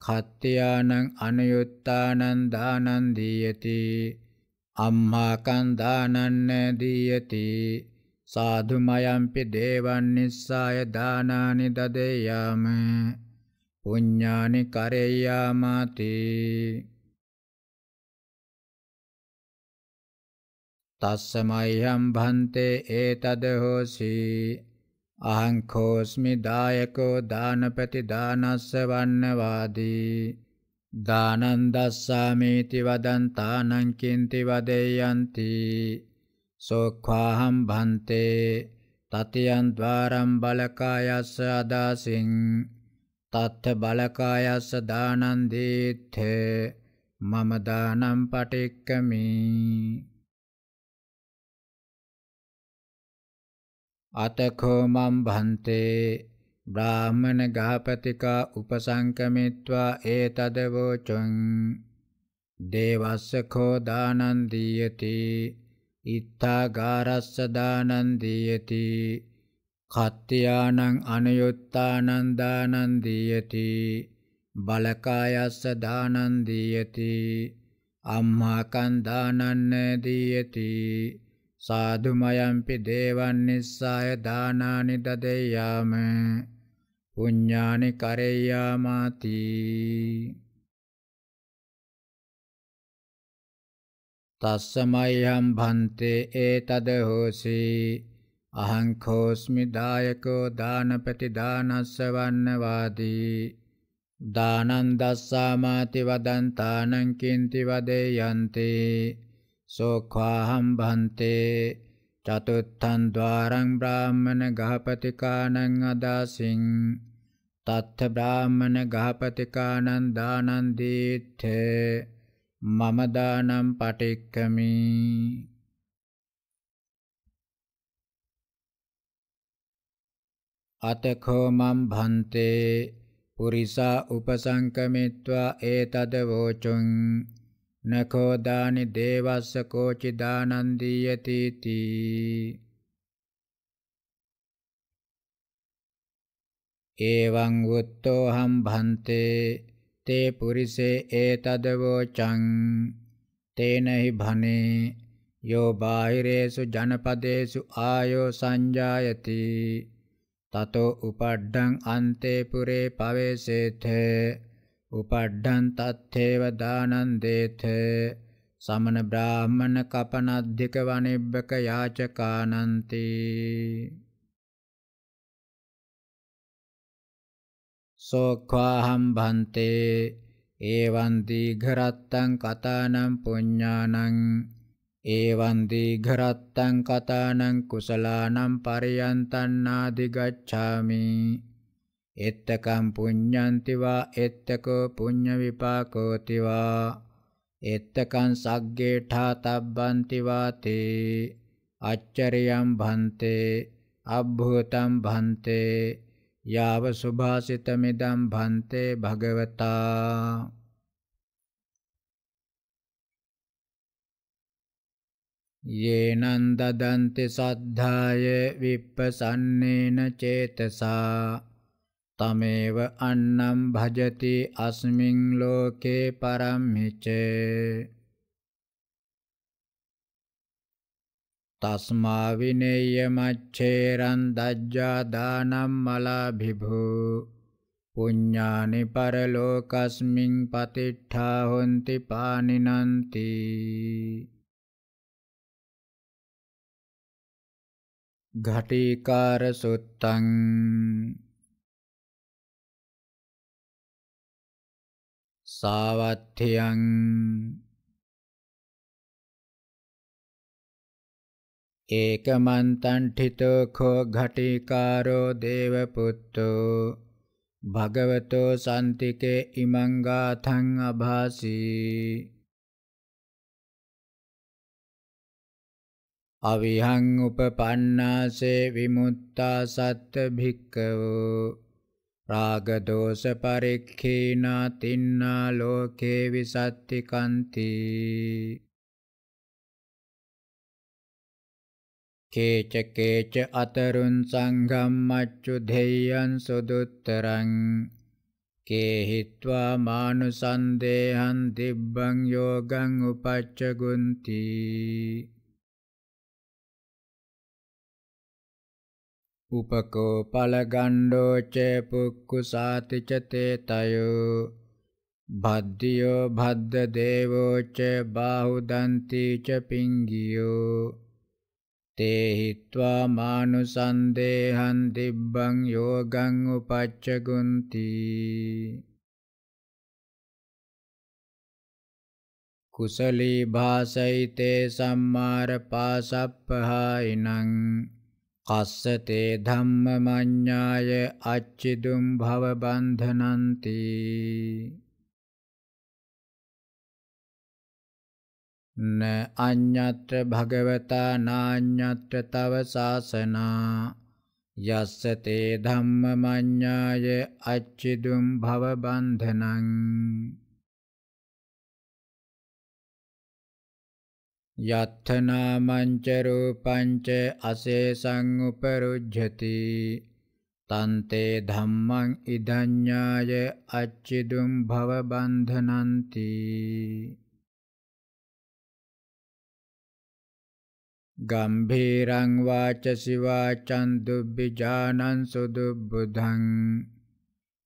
කත්ත්‍යානං අනුයුත්තානං දානං දීයති අම්මාකං දානන්න දීයති සාධුමයම්පි දේවන් නිස්සාය දානානි දදේයාම පුඤ්ඤානි කරෙය්‍යාමාති තස්සමයිහම් භන්තේ ඒතද හෝසි අහං කෝස්මි දායකෝ දානපති දානස්ස වන්නවාදී දානං දස්සාමේති වදන්තානං කින්ති වදෙයන්ති සෝක්ඛාහම් භන්තේ තතියන් ద్వාරම් බලකායස්ස අදාසින් තත්ත බලකායස්ස දානං දීත්ථ මම දානම් පටික්කමි අතකෝ මම් භන්තේ බ්‍රාහ්මණ ගාපතිකා උපසංකමිත්වා ඒතදවෝචං දේවස්ස කෝ දානං දීයති ඉත්තාගාරස්ස දානං දීයති කත්තියානං අනයුත්තානන්දානන් දීයති බලකායස්ස දානන් දීයති අම්මාකන් දානන්න දීයති සාදුමයම්පි දේවන් නිස්සාය දානානි දදෙයාම පුඤ්ඤානි කරෙය්‍යාමාති තස්සමයම් භන්තේ ඒතද හෝසී අහංකෝස්මි දායකෝ දානපති දානස්ස වන්නවාදී දානං දස්සාමාති වදන්තානං කින්ති වදේ යන්ති සෝඛාහම් භන්තේ චතුත්ථං ద్వාරං බ්‍රාහ්මණ ගහපතිකානං අදාසින් තත්ථ බ්‍රාහ්මණ ගහපතිකානං දානං දීත්තේ මම දානම් පටික්කමි අතකෝ මම් භන්තේ පුරිසා උපසංකමිත්වා ඒතද වෝචුං නකෝ දානි දේවස්ස කෝචි දානන්දීයති තී එවං උත්තෝ හම් භන්තේ තේ පුරිසේ ඒතද වෝචං තේනහි භනේ යෝ බාහිරේසු ජනපදේසු ආයෝ සංජායති තතෝ උපඩ්ඩං අන්තේ පුරේ පවේසෙත උපඩ්ඩං තත්තේව දානන්දේත සමන බ්‍රාහ්මණ කපනද්දික වනිබ්බක යාචකානන්ති සෝඛාහම් භන්තේ එවං දීඝරත්තං කතානම් පුඤ්ඤානං ඒවං දීඝරත්තං කතානං කුසලානං පරියන්තං නාදි ගච්ඡාමි එත්තකම් පුඤ්ඤන්ති වා එත්තකෝ පුඤ්ඤ විපාකෝති වා එත්තකං සග්ගේඨා තබ්බන්ති වාතේ අච්චරියම් භන්තේ අබ්භූතම් භන්තේ යාව සුභාසිතමිදම් භන්තේ භගවතා येनं ददन्ति सद्धाय विप्रसन्नेन चेतसा तमेव अन्नं भजति अस्मिन् लोके परं हि च तस्मा विनेयमच्छेरं दज्जादानं मलाभिभु पुण्यानि परलोकस्मिन् पतिष्ठा हुन्ति पानिनन्ति घटीकार सुत्तं सावध्यं एकमन्तण्ठितो खो घटीकारो देवपुत्रो भगवतो सन्तिके इमङ्गाथं अभासि අවිහං උපපන්නාසේ විමුත්තා සත්ත භික්කවෝ රාග දෝෂ පරික්ඛීනා තින්නා ලෝකේ විසත්ති කන්ති කේච කේච අතරුන් සංගම්මච්චු දෙයයන් සුදුත්තරං කේහිත්වා මානුසන්දේහං දිබ්බං යෝගං උපච්ච ගුන්ති උපකෝ පලගණ්ඩෝච පුක්කුසාතිච තේතයෝ භද්දියෝ භද්ද දේවෝච බාහුදන්තිච පිංගියෝ තේහිත්වා මානුසන්දේහන් දිබ්බං යෝගං උපච්චගුන්ති කුසලී භාසයිතේ සම්මාර පාසප්පහායිනං කස්සතේ ධම්ම මඤ්ඤාය අච්චිදුම් භව බන්ධනಂತಿ න අඤ්ඤත්‍ර භගවතා නාඤ්ඤත්‍ර තව සාසනා යස්සතේ ධම්ම මඤ්ඤාය අච්චිදුම් භව බන්ධනං යත්ථනාමංච රූපංච අසේසං උපරුජ්ජති තන්තේ ධම්මං ඉදඤ්ඤාය අච්චිදුම් භව බන්ධනಂತಿ ගම්භීරං වාචසි වාචං දුබ්බිජානං සුදුබ්බුධං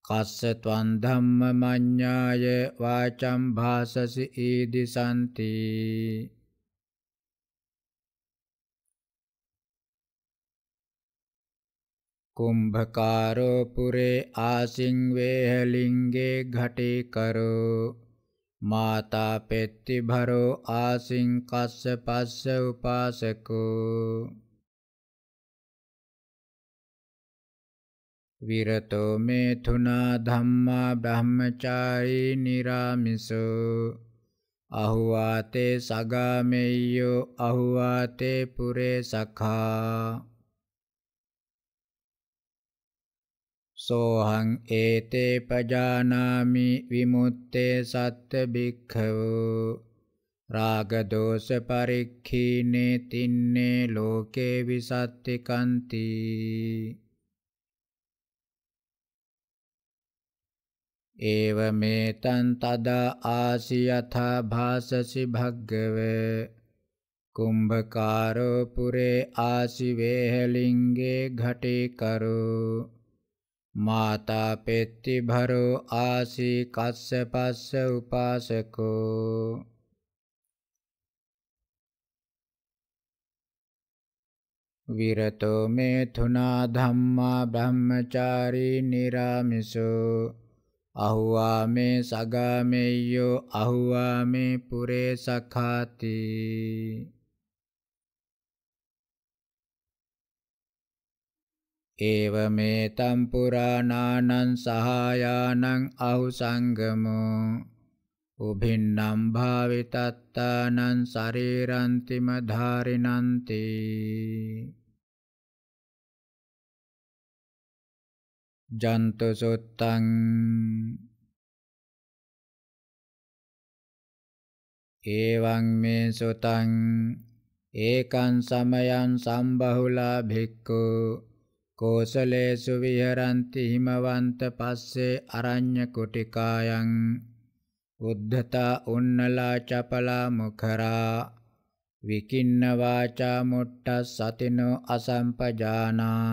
කස්ස ත්වං ධම්මමඤ්ඤාය වාචං භාසසි ඊදිසanti කුම්භකාරෝ පුරේ ආසින් වේහලිංගේ ඝටේ කරෝ මාතා පෙත්ති භරෝ ආසින් කස්ස පස්ස උපාසකෝ විරතෝ මේතුනා ධම්මා බ්‍රහ්මචාරී නිරාමිසෝ අහුවාතේ සගාමෙය්‍යෝ අහුවාතේ පුරේ සඛා සෝහං ඒතේ පජානාමි විමුත්තේ සත්ත භික්ඛවෝ රාග දෝෂ පරික්ඛීනේ තින්නේ ලෝකේ විසත්තිකන්ති ඒව මේතං තදා ආසියථා භාසසි භග්ගවේ කුම්භකාරෝ පුරේ ආසිවේහලිංගේ ඝටේ කරෝ माता भरो आसि कश्यपस्य उपासको विरतो मेथुना धम्मा ब्रह्मचारी निरामिषो अहुआ मे सगा मेयो अहुआ मे पुरे सखाती ඒව මේ තම්පුරානානං සහායානං අහුසංගමෝ උභින්නම් භාවිතත්තානං ශරීරන්තිම ධාරිනන්ති ජන්තුසුත්තං ඒවං මේ සුතං ඒකං සමයං සම්බහුලා භික්ඛු කෝසලේසු විහරಂತಿ හිමවන්ත පස්සේ අරඤ්‍ය කුටිකායන් උද්ධතා උන්නලා චපලා මුඛරා විකින්න වාචා මුට්ටස් සතිනෝ අසම්පජානා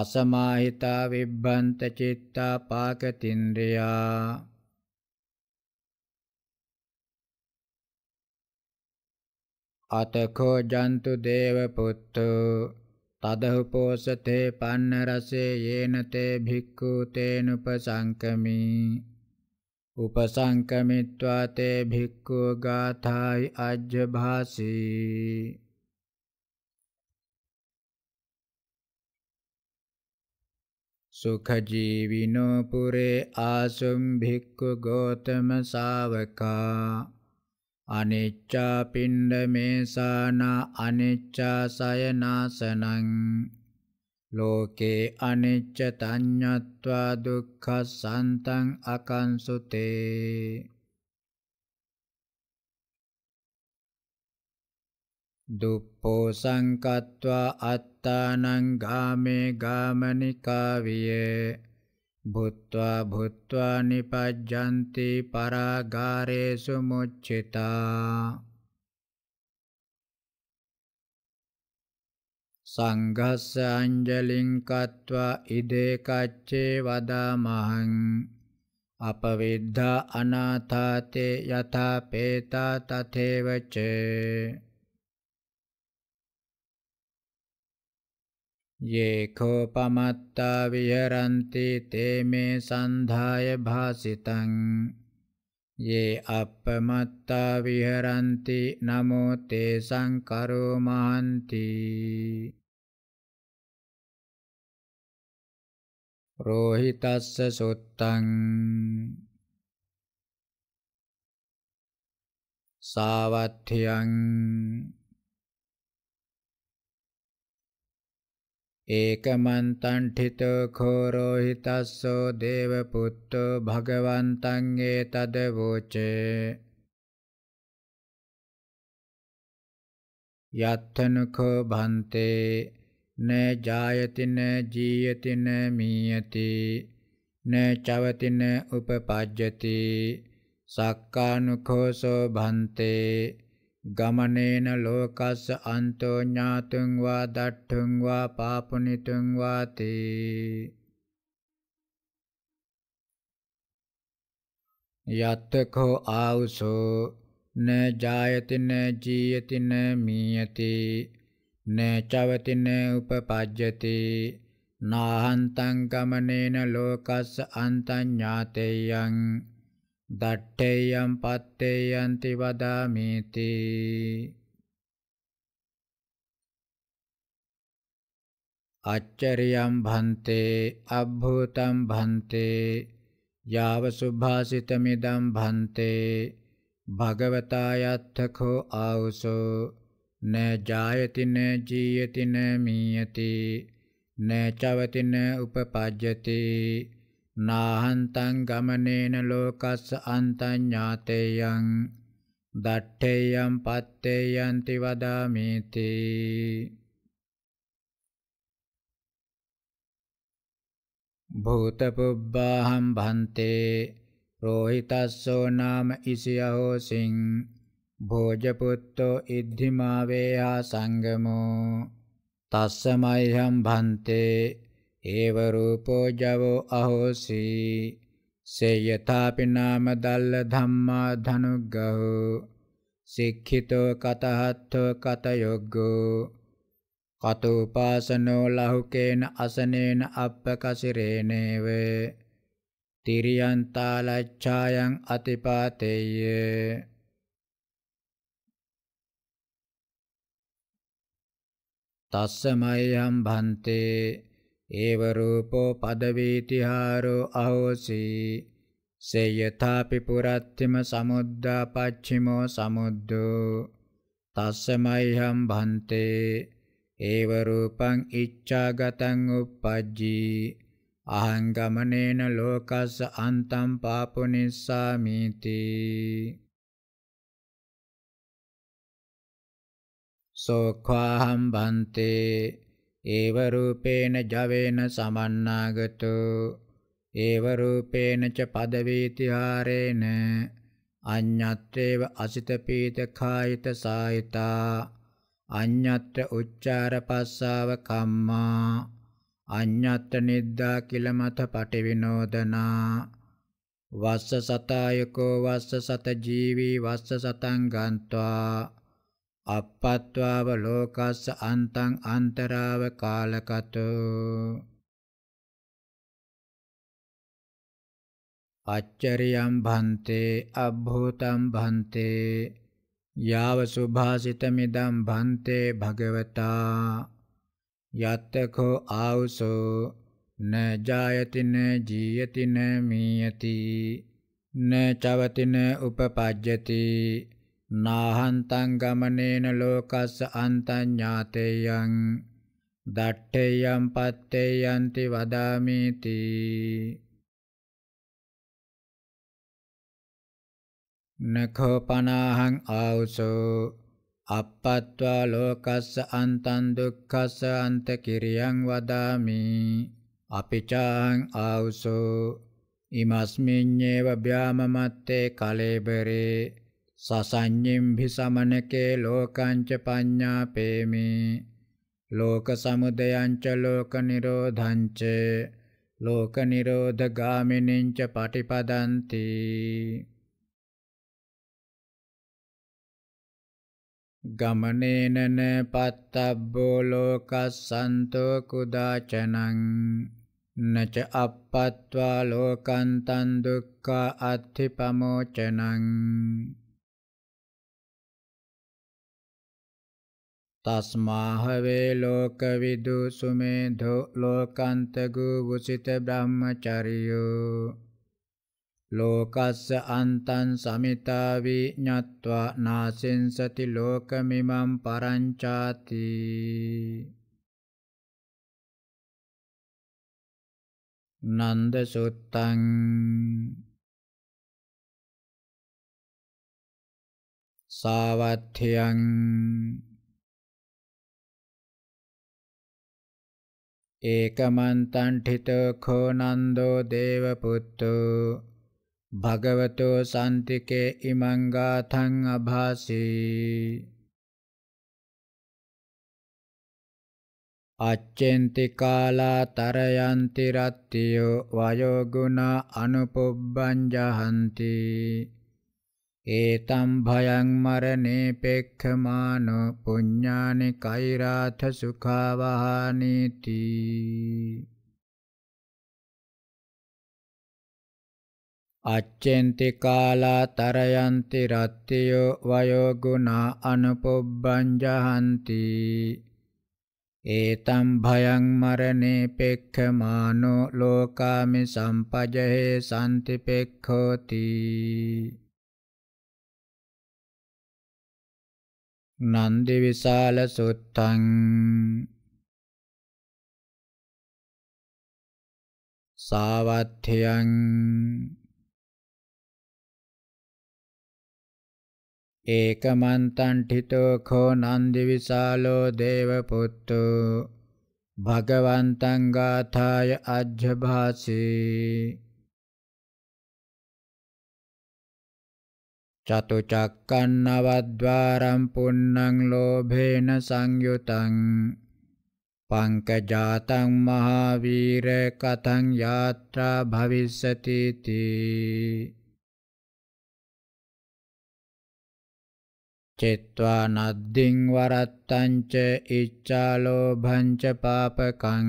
අසමාහිතා විබ්බන්ත චිත්තා පාකතින්ද්‍රියා අතකෝ ජන්තු දේව පුත්තෝ තදහුපෝසතේ පන්න රසේ යේනතේ භික්ඛු තේනුපසංකමි උපසංකමිත්වා තේ භික්ඛු ගාථායි අජ්ජභාසී සුඛජීවිනෝ පුරේ ආසුම් භික්ඛු ගෝතම ශාවකා අනිච්චා පින්ඩ මේසානා අනිච්චා සයනාසනං ලෝකේ අනිච්ච තඤ්ඤත්වා දුක්ඛ සන්තං අකංසුතේ දුප්පෝ සංකත්වා අත්තානං ගාමේ ගාමනිකාවියේ भूत्वा भूत्वा निपज्यन्ति परागारेषु मुच्चिता सङ्घस्य अञ्जलिं कत्वा इदे कच्चे वदामहम् अपविद्ध अनाथा ते यथा पेता तथैव च යේකෝපමත්තා විහරන්ති තේමේ සන්ධාය භාසිතං යේ අපමත්තා විහරන්ති නමෝ තේසං කරෝ මහන්ති රෝහිතස්ස සොත්තං සාවත්ථ්‍යං ඒකමන්තණ්ඨිත khorohitasso devaputto භගවන්තං ඒතද වූචේ යත්තනකෝ භන්තේ න ජායති න ජීයති න මීයති න චවති න උපපජ්ජති සක්කානුකෝසෝ භන්තේ ගමනේන ලෝකස්ස අන්තෝ ඥාතුං වා දට්ඨුං වා පාපුනිතුං වාති යත්තකෝ ආවුසෝ න ජායති න ජීයති න මීයති න චවති න උපපජ්ජති නාහන්තං ගමනේන ලෝකස්ස අන්තඤ්ඤාතේයං දට්ඨේයම් පත්තේයන්ති වදාමේති අච්චරියම් භන්තේ අබ්භූතම් භන්තේ යාව සුභාසිතමිදම් භන්තේ භගවතායත්තකෝ ආවුසෝ න ජායති න ජීයති න මීයති න චවති න උපපජ්ජති නාහන්තං ගමනේන ලෝකස්ස අන්තඤ්ඤාතේයං දට්ඨේයං පත්තේයන්ති වදාමේති භූතපුබ්බාහම් භන්තේ රෝහිතස්සෝ නාම ඉසියහෝසින් භෝජපුත්තෝ ඉද්ධිමාවේහා සංගමෝ තස්සමයිහම් භන්තේ ඒව රූපෝ ජවෝ අහෝසි සේයථාපි නාම දල්ල ධම්මා ධනුග්ගහෝ සික්ඛිතෝ කතහත්තෝ කතයොග්ගෝ කතෝපාසනෝ ලහුකේන අසනේන අප්පකසිරේනේව තිරියන්තාලච්ඡායන් අතිපාතේය තස්සමයම් භන්තේ ඒව රූපෝ පදවීතිහාරෝ අහෝසි සේ යථාපි පුරත්තිම සමුද්දා පච්චිමෝ සමුද්දෝ තස්සමයිහම් භන්තේ ඒව රූපං ඉච්ඡාගතං uppajjī අහං ගමනේන ලෝකස්ස අන්තං පාපුනිස්සාමිති සෝඛාහම් භන්තේ ඒව රූපේන ජවේන සමන්නාගතෝ ඒව රූපේන ච පදවීතිහාරේන අඤ්ඤත්‍රේව අසිතපීත කායිත සායිතා අඤ්ඤත්‍ර උච්චාර පස්සාව කම්මා අඤ්ඤත්‍ර නිද්දා කිල මත පටිවිනෝදනා වස්ස සතායකෝ වස්ස සත ජීවි වස්ස සතං ගන්්වා අප්පත්වාව ලෝකස්ස අන්තං අන්තරාව කාලකතෝ අච්චරියම් භන්තේ අබ්භූතම් භන්තේ යාව සුභාසිතමිදම් භන්තේ භගවතා යත්තකෝ ආවුසෝ න ජායති න ජීයති න මීයති න චවති න උපපජ්ජති නාහන්තං ගමනේන ලෝකස්ස අන්තඤ්ඤාතේයං දට්ඨේයම් පත්තේයන්ති වදාමේති නඛෝපනාහං ආවුසෝ අප්පත්වා ලෝකස්ස අන්තං දුක්ඛස්ස අන්ත කිරියං වදාමි අපිචාං ආවුසෝ ඉමස්මිඤ්ඤේව භ්‍යාමමත්තේ කලේබරේ සසඤ්ඤිම්භි සමනකේ ලෝකංච පඤ්ඤාපේමි ලෝක සමුදයංච ලෝක නිරෝධංච ලෝක නිරෝධ ගාමිනිංච පටිපදන්ති ගමනේනන පත්තබ්බෝ ලෝකස්සන්තෝ කුදාචනං නච අප්පත්වා ලෝකන්තං දුක්ඛ අත්ථි පමෝචනං තස්මාහවේ ලෝකවිදු සුමේධු ලෝකන්තගු වුසිත බ්‍රහ්මචරියෝ ලෝකස්ස අන්තං සමිතා විඤ්ඤත්වා නාසෙන්සති ලෝකමිමං පරංචාති නන්ද සුත්තං සාවත්ථයං ඒකමන්තණ්ඨිතෝ කෝ නන්දෝ දේවපුත්තෝ භගවතෝ සාන්තිකේ ඉමං ගාථං අභාසී අච්චෙන්ති කාලා තරයන්ති රත්තියෝ වයෝ ගුණ අනුපොබ්බං ජහಂತಿ ඒතම් භයං මරණේ පෙක්ඛමානෝ පුඤ්ඤානි කෛරාථ සුඛවහානිති අච්චෙන්ති කාලා තරයන්ති රත්තියෝ වයෝ ගුණා අනුපොබ්බංජහන්ති ඒතම් භයං මරණේ පෙක්ඛමානෝ ලෝකාමි සම්පජහේ සම්තිපෙක්ඛෝති නන්දි විශාල සුත්තං සාවත්ථයං ඒකමන්තං ඨිතෝ khෝ නන්දි විශාලෝ දේවපුත්තෝ භගවන්තං ගාථාය අජ්ජභාසී චතුචක්කන්නවද්වාරම් පුන්නං ලෝභේන සංයුතං පංකජාතං මහාවීර කතං යාත්‍රා භවිස්සති තී චිත්වා නද්දින් වරත්තං ච ඉච්ඡා ලෝභං ච පාපකං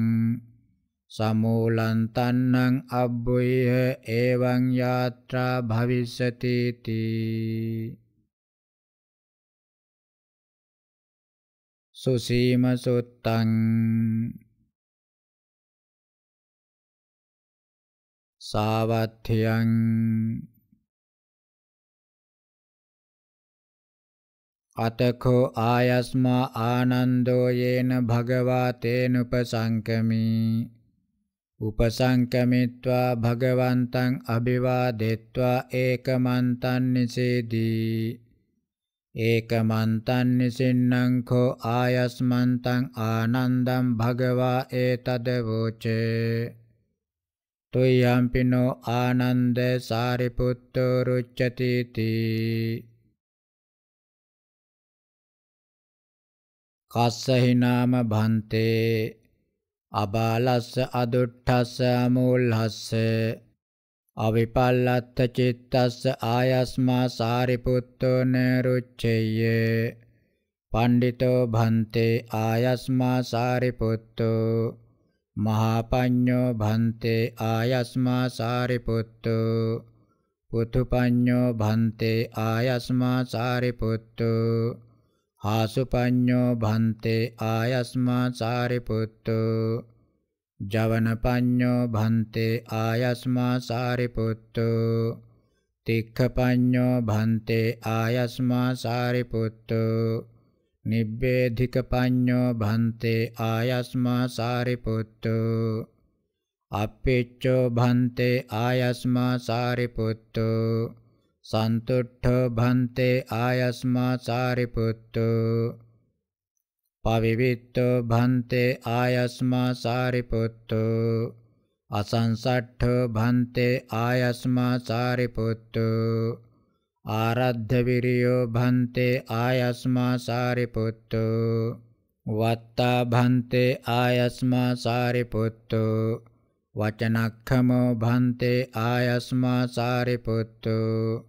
සමූලං තන්නං අබ්බුයහ එවං යාත්‍රා භවිස්සති තී සුසීම සුත්තං සාවත්ථයං අතකෝ ආයස්මා ආනන්දෝ යේන භගවා තේනුපසංකමී උපසංකමිත්වා භගවන්තං අභිවාදෙත්වා ඒකමන්තං නිසේදී ඒකමන්තං නිසින්නං කෝ ආයස්මන්තං ආනන්දං භගවා ඒතදවෝචේ තුයම්පිනෝ ආනන්ද සාරිපුත්තෝ රුච්චති තී කස්සහිනාම භන්තේ අබාලස්ස අදුට්ඨස්ස මූල්හස්ස අවිපල්ලත්ත චිත්තස්ස ආයස්මා සාරිපුත්තෝ නරුච්චෙය්‍ය පණ්ඩිතෝ භන්තේ ආයස්මා සාරිපුත්තෝ මහාපඤ්ඤෝ භන්තේ ආයස්මා සාරිපුත්තෝ පුතුපඤ්ඤෝ භන්තේ ආයස්මා සාරිපුත්තෝ ආසුපඤ්ඤෝ භන්තේ ආයස්මා සාරිපුත්තෝ ජවනපඤ්ඤෝ භන්තේ ආයස්මා සාරිපුත්තෝ තික්ඛපඤ්ඤෝ භන්තේ ආයස්මා සාරිපුත්තෝ නිබ්බේධික පඤ්ඤෝ භන්තේ ආයස්මා සාරිපුත්තු අප්පේච්ඡෝ භන්තේ ආයස්මා සාරිපුත්තු සන්තුට්ඨෝ භන්තේ ආයස්මා සාරිපුත්තෝ පවිවිත්තෝ භන්තේ ආයස්මා සාරිපුත්තෝ අසංසට්ඨෝ භන්තේ ආයස්මා සාරිපුත්තෝ ආරද්ධ විරියෝ භන්තේ ආයස්මා සාරිපුත්තෝ වත්තා භන්තේ ආයස්මා සාරිපුත්තෝ වචනක්ඛමෝ භන්තේ ආයස්මා සාරිපුත්තෝ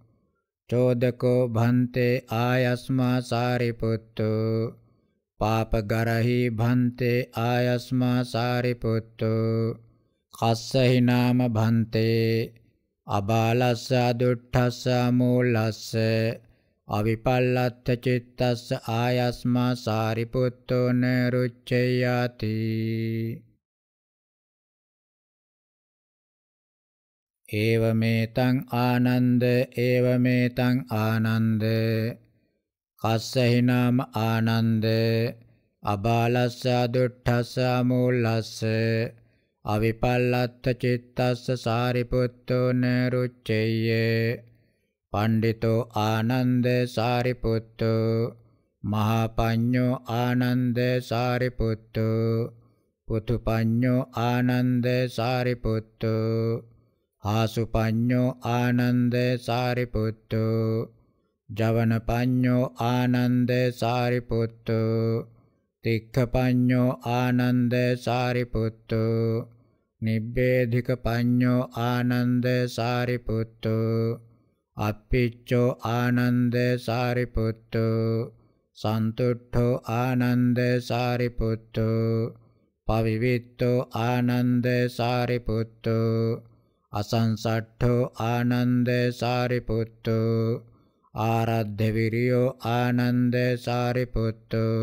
චෝදකෝ භන්තේ ආයස්මා සාරිපුත්තෝ පාපගරහි භන්තේ ආයස්මා සාරිපුත්තෝ කස්සහි නාම භන්තේ අබාලස්ස අදුට්ඨස්ස මූලස්ස අවිපල්ලත්ත චිත්තස්ස ආයස්මා සාරිපුත්තෝ නරුච්චයාති ඒවමේතං ආනන්ද ඒවමේතං ආනන්ද කස්සහිනාම ආනන්ද අබාලස්සා දුට්ඨස්සා මූලස්ස අවිපල්ලත්ත චිත්තස්ස සාරිපුත්තෝ නරුච්චෙය්‍ය පණ්ඩිතෝ ආනන්ද සාරිපුත්තෝ මහාපඤ්ඤෝ ආනන්ද සාරිපුත්තෝ පුතුපඤ්ඤෝ ආනන්ද සාරිපුත්තෝ ආසුපඤ්ඤෝ ආනන්ද සාරිපුත්තු ජවනපඤ්ඤෝ ආනන්ද සාරිපුත්තු තික්ඛපඤ්ඤෝ ආනන්ද සාරිපුත්තු නිබ්බේධික පඤ්ඤෝ ආනන්ද සාරිපුත්තු අප්පිච්චෝ ආනන්ද සාරිපුත්තු සන්තුට්ඨෝ ආනන්ද සාරිපුත්තු පවිවිත්තෝ ආනන්ද සාරිපුත්තු අසංසට්ඨෝ ආනන්ද සාරිපුත්තෝ ආරද්ධ විරියෝ ආනන්ද සාරිපුත්තෝ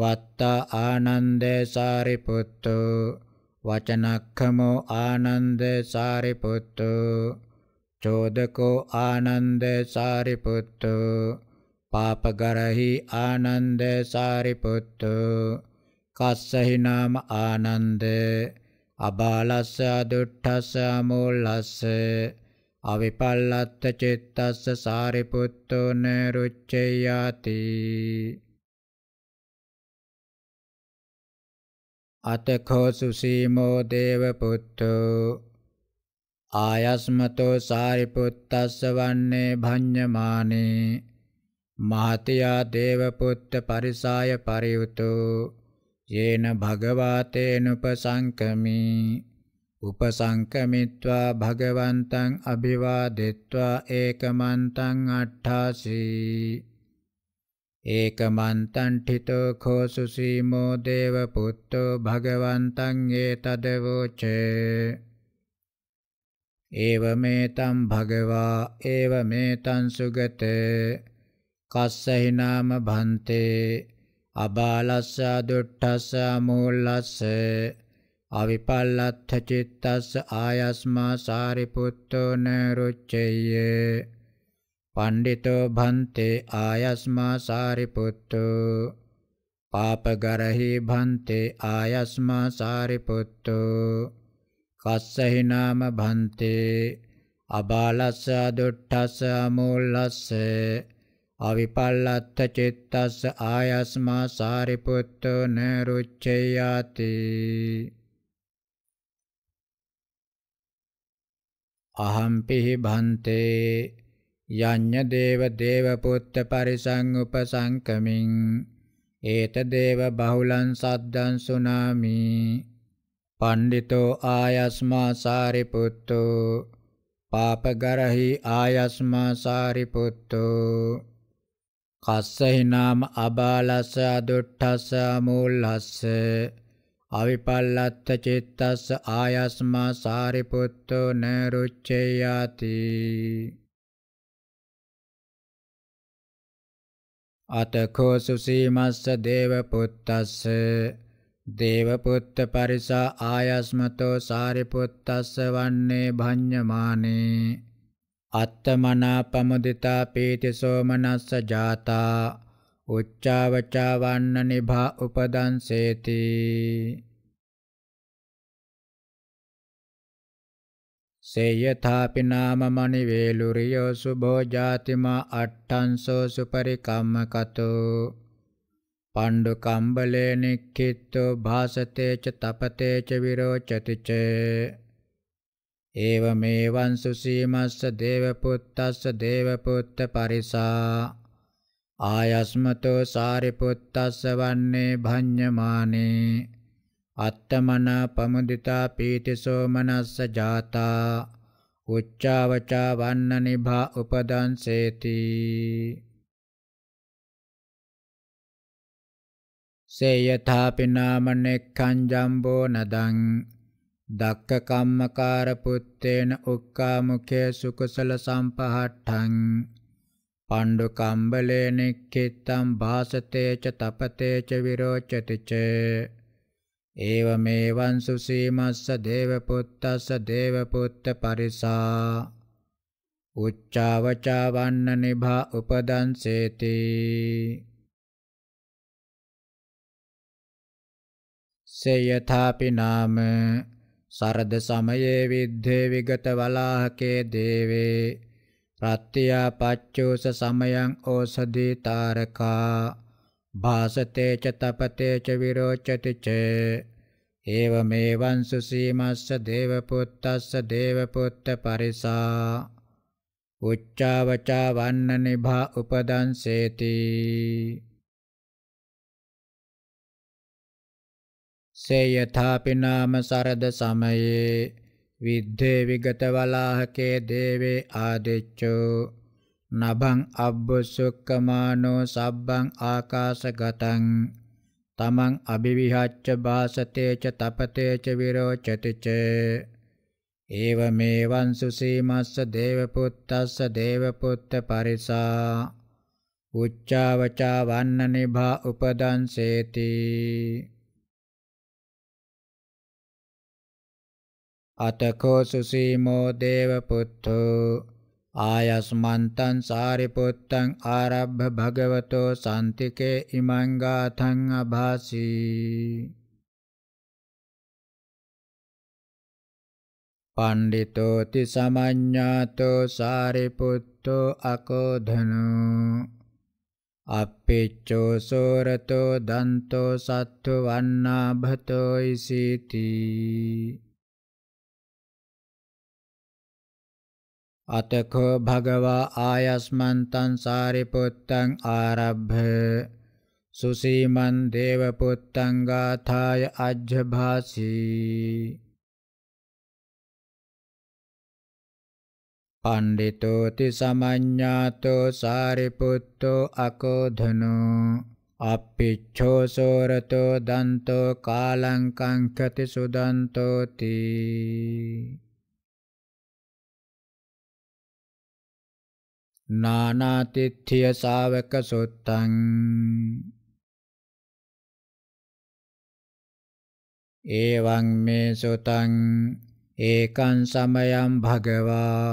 වත්ත ආනන්ද සාරිපුත්තෝ වචනක්ඛමෝ ආනන්ද සාරිපුත්තෝ චෝදකෝ ආනන්ද සාරිපුත්තෝ පාපගරහි ආනන්ද සාරිපුත්තෝ කස්සහි නාම ආනන්දේ අබාලස්ස අදුට්ඨස්ස අමෝල්ලස්ස අවිපල්ලත්ත චිත්තස්ස සාරිපුත්තෝ නරුච්චයාති අතකෝ සුසීමෝ දේවපුත්තෝ ආයස්මතෝ සාරිපුත්තස්ස වන්නේ භඤ්ඤමානේ මහතියා දේවපුත්ත පරිසාය පරියුතෝ යේන භගවාතේනුපසංකමි උපසංකමිත්වා භගවන්තං අභිවාදෙත්වා ඒකමන්තං අට්ඨාසී ඒකමන්තං ඨිතෝ khෝසු සීමෝ දේවපුත්තෝ භගවන්තං ඒතදවෝචේ ඒවමේතං භගවා ඒවමේතං සුගතේ කස්සහිනාම භන්තේ අබාලස්ස දුට්ඨස්ස මූලස්ස අවිපල්ලත්ථ චිත්තස්ස ආයස්මා සාරිපුත්තෝ නරුච්චය්‍ය පණ්ඩිතෝ භන්තේ ආයස්මා සාරිපුත්තෝ පාපගරහි භන්තේ ආයස්මා සාරිපුත්තෝ කස්සහි නාම භන්තේ අබාලස්ස දුට්ඨස්ස මූලස්ස අවිපල්ලත්ත චිත්තස්ස ආයස්මා සාරිපුත්තෝ නරුච්චයාති අහම්පිහි භන්තේ යඤ්ඤ දේව දේවපුත්ත පරිසං උපසංකමින් ඒත දේව බහුලං සද්දං සුනාමි පණ්ඩිතෝ ආයස්මා සාරිපුත්තෝ පාපගරහි ආයස්මා සාරිපුත්තෝ කස්සහිනාම අබාලස්ස අදුට්ඨස්ස මූල්හස්ස අවිපල්ලත්ත චිත්තස්ස ආයස්මා සාරිපුත්තෝ නරුච්චේයාති අතකෝ සුසීමස්ස දේවපුත්තස්ස දේවපුත්ත පරිසා ආයස්මතෝ සාරිපුත්තස්ස වන්නේ භඤ්ඤමානේ අත්තමනාපමුදිතා පීතිසෝමනස්ස ජාතා උච්චාවචා වන්න නිභා උපදන්සේති සේයථාපි නාම මනි වේලුරියෝ සුභෝ ජාතිමා අට්ඨංසෝ සුපරිකම්මකතෝ පණ්ඩු කම්බලේ නික්ඛිත්තෝ භාසතේච තපතේච විරෝචති චේ ඒවමේවං සුසීමස්ස දේවපුත්තස්ස දේවපුත්ත පරිසා ආයස්මතෝ සාරිපුත්තස්ස වන්නේ භඤ්ඤමානේ අත්තමනා පමුදිතා පීතිසෝ මනස්ස ජාතා උච්චාවචා වන්න නිභා උපදංසේති සේයථාපි නාම නෙක්ඛං ජම්බෝ නදං දක්ක කම්මකාර පුත්තේන උක්කාමුඛේ සුකුසල සම්පහට්ඨං පණ්ඩු කම්බලේන කිත්තම් භාසතේච තපතේච විරෝචති ච ඒවමේවං සුසීමස්ස දේවපුත්තස්ස දේවපුත්ත පරිසා උච්චාවචාවන්න නිභා උපදන්සේති සේයථාපි නාම සරද සමයේ විද්ධේ විගත වලාහකේ දේවේ ප්‍රත්‍යා පච්චෝස සමයං ඕසදී තාරකා භාසතේ ච තපතේ ච විරෝචති ච ඒවමේවං සුසීමස්ස දේවපුත්තස්ස දේවපුත්ත පරිසා උච්චාවචා වන්න නිභා උපදන්සේති සේ යථාපි නාම සරද සමයේ විද්දේ විගත වලාහකේ දේවේ ආදෙච්චෝ නබං අබ්බසුක්කමානෝ සබ්බං ආකාශගතං තමං අභිවිහච්ච භාසතේච තපතේච විරෝචතිච ඒවමේවං සුසීමස්ස දේවපුත්තස්ස දේවපුත්ත පරිසා උච්චාවචා වන්න නිභා උපදන්සේති අතකෝ සුසීමෝ දේවපුත්තෝ ආයස්මන්තං සාරිපුත්තං ආරබ්බ භගවතෝ සාන්තිකේ ඉමං ගාථං අභාසී පණ්ඩිතෝති සමඤ්ඤාතෝ සාරිපුත්තෝ අකෝධනෝ අපිච්චෝ සෝරතෝ දන්තෝ සත්තු වන්නාභතෝ ඉසීති අතකෝ භගවා ආයස්මන්තං සාරිපුත්තං ආරබ්භ සුසීමන් දේවපුත්තං ගාථාය අජ්ජභාසී පණ්ඩිතෝති සමඤ්ඤාතෝ සාරිපුත්තෝ අකෝධනෝ අප්පිච්ඡෝ සෝරතෝ දන්තෝ කාලං කංකති සුදන්තෝති නානාතිත්්‍යය සාවක සුත්තං ඒවං මේ සුතං ඒකං සමයම් භගවා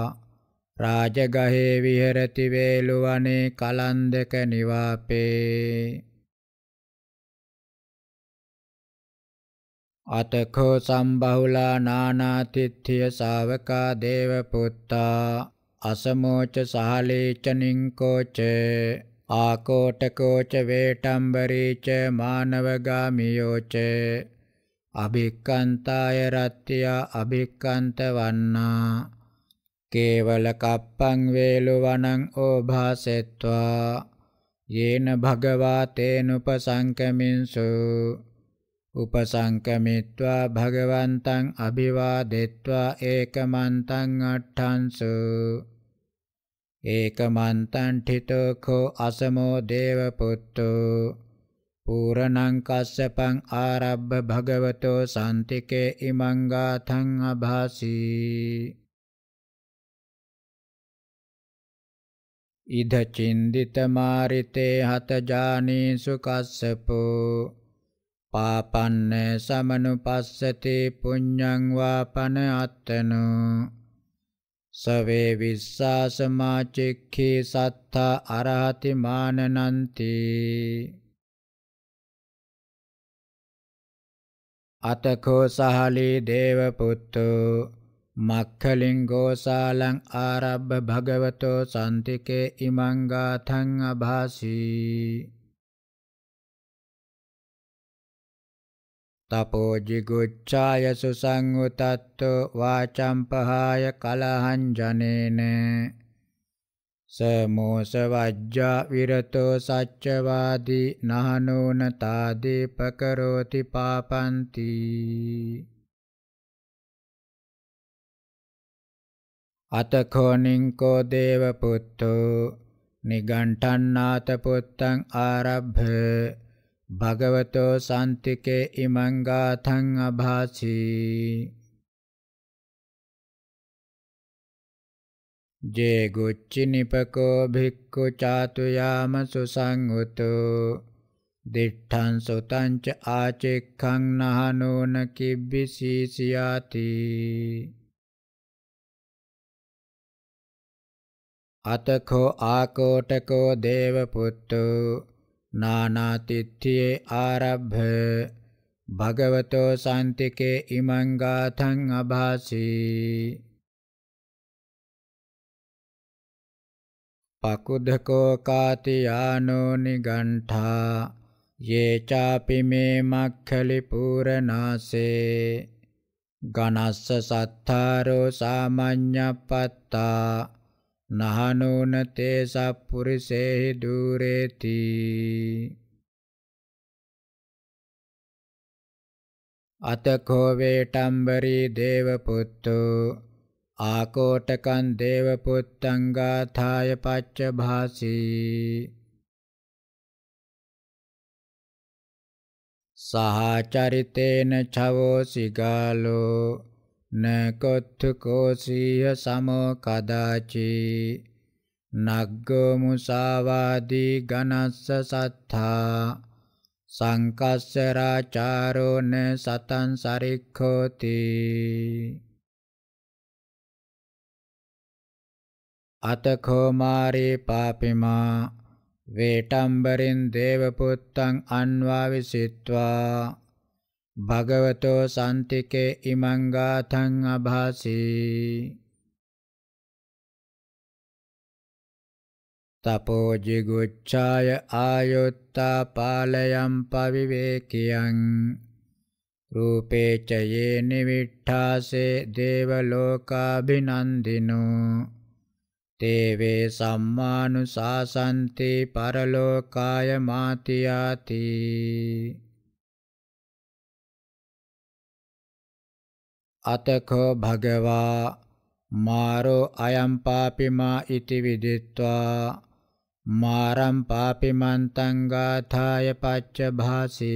රාජගහේ විහෙරති වේලුවනේ කලන්දක නිවාපේ අතකෝ සම්බහුලා නානාතිත්්‍යය සාවකා දේවපුත්තා අසමෝච සහලේචනින්කෝච ආකෝටකෝච වේටම්බරීච මානවගාමියෝච අභික්කන්තාය රත්ත්‍ය අභික්කන්ත වන්නා කේවල කප්පං වේලු වනං ඕභාසෙත්වා යේන භගවා තේනුපසංකමින්සු උපසංකමිත්වා භගවන්තං අභිවාදෙත්වා ඒකමන්තං අට්ඨංසු ඒකමන්තං ඨිතෝඛෝ අසමෝ දේවපුත්තෝ පූරණං කස්සපං ආරබ්බ භගවතෝ සාන්තිකේ ඉමං ගාථං අභාසී ඉද චින්දිත මාරිතේ හත ජානීසු කස්සපෝ පාපන්න සමනුපස්සති පුඤ්ඤං වාපන අත්තනෝ සවේ විස්සාසමාචික්ඛී සත්තා අරහති මානනන්ති අතකෝ සහලී දේවපුත්තෝ මක්ඛලිංගෝ සාලං ආරබ්බ භගවතෝ සම්තිකේ ඉමං ගාථං අභාසී තපෝජිගුච්ඡාය සුසංගුතත්තෝ වාචම්පහාය කලහං ජනේන සමෝස වජ්ජා විරතෝ සච්චවාදී නහනෝන තාදීපකරෝති පාපන්ති අතකොනින්කෝ දේවපුත්තෝ නිගණ්ඨන්නාත පුත්තං ආරභ්‍ය භගවතෝ සාන්තිකේ ඉමංගාතං අභාසී ජේ ගුච්චිනිපකෝ භික්ඛු චාතු යාම සුසංගතෝ දිඨං සුතං ච ආචෙක්ඛං නහනෝන කිබ්බිසීසියාති අතකෝ ආකෝටකෝ දේවපුත්තු නානාතිත්‍යයේ ආරබ්භ භගවතෝ සාන්තිකේ ඉමං ගාථං අභාසී පකුදකෝ කාතියානෝ නිගණ්ඨා ये चापि मे मक्खलिपूरनासे गणस्य सत्थारो सामान्यपत्ता නහනෝන තේ සප්පුරිසේහි දුරේති අතකෝ වේටම්බරි දේවපුත්තෝ ආකෝටකං දේවපුත්තං ගාථාය පච්ච භාසී සහාචරිතේන චවෝ සිගාලෝ නකොත්තුකෝසීය සමෝ කදාචී නග්ගෝ මුසාවාදී ගනස්ස සත්තා සංකස්සරාචාරෝ න සතං සරික්ඛෝති අතඛෝ මාරේ පාපිමා වේටම්බරින් දේවපුත්තං අන්වා විසිට්වා භගවතෝ සන්තිකේ ඉමංගාතං අභාසී තපෝ ජිගුච්ඡාය ආයුත්තා පාලයම් පවිවේකියං රූපේච යේ නිවිඨාසේ දේවලෝකාභිනන්දිනෝ තේවේ සම්මානුසාසන්ති පරලෝකාය මාතියාති අතකෝ භගවා මාරෝ අයම් පාපිමා ඉති විදිත්වා මාරම් පාපිමන්තං ගාථාය පච්ච භාසී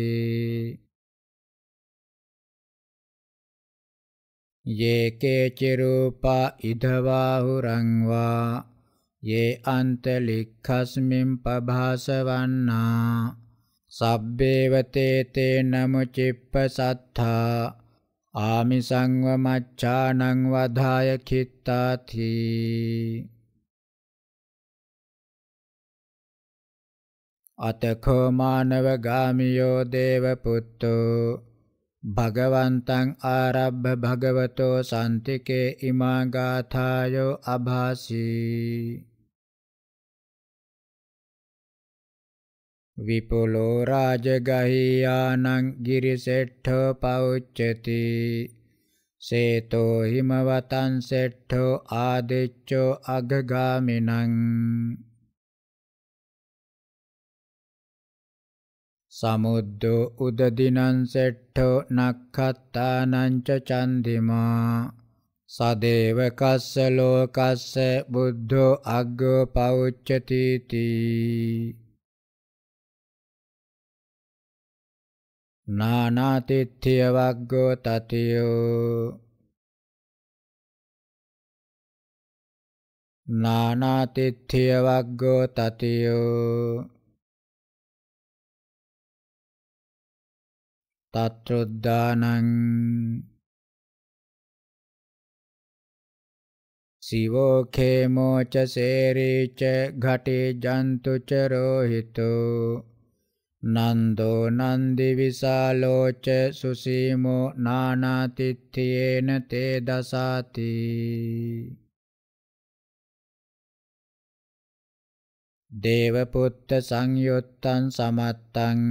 ये केचिरूपा इधवाहुरं वा ये अन्तलिखस्मिं पभासवन्ना सभ्येव ते ते नमुचिप्पसत्था ආමිසංව මච්ඡානං වදාය කිත්තාති අතකෝ මානව ගාමියෝ දේව පුත්තෝ භගවන්තං ආරබ්බ භගවතෝ සම්තිකේ ඉමා ගාථායෝ අභාසී විපුලෝ රාජගහියානං ගිරිසෙට්ඨෝ පෞච්චති සේතෝ හිමවතං සෙට්ඨෝ ආදිච්චෝ අගගාමිනං සමුද්දෝ උදදිනං සෙට්ඨෝ නක්ඛත්තානං ච චන්දිමා සදේව කස්ස ලෝකස්ස බුද්ධෝ අග්ගෝ පෞච්චති තී නානාතිත්්‍යය වග්ගෝ තතියෝ නානාතිත්්‍යය වග්ගෝ තතියෝ තත්‍රොද්ධානං සිවෝ ඛේමෝ ච සේරීච ඝටි ජන්තු ච රෝහිතෝ නන්දෝ නන්දි විසාලෝච සුසීමෝ නානාතිත්තියේන තේ දසාති දේවපුත්ත සංයුත්තං සමත්තං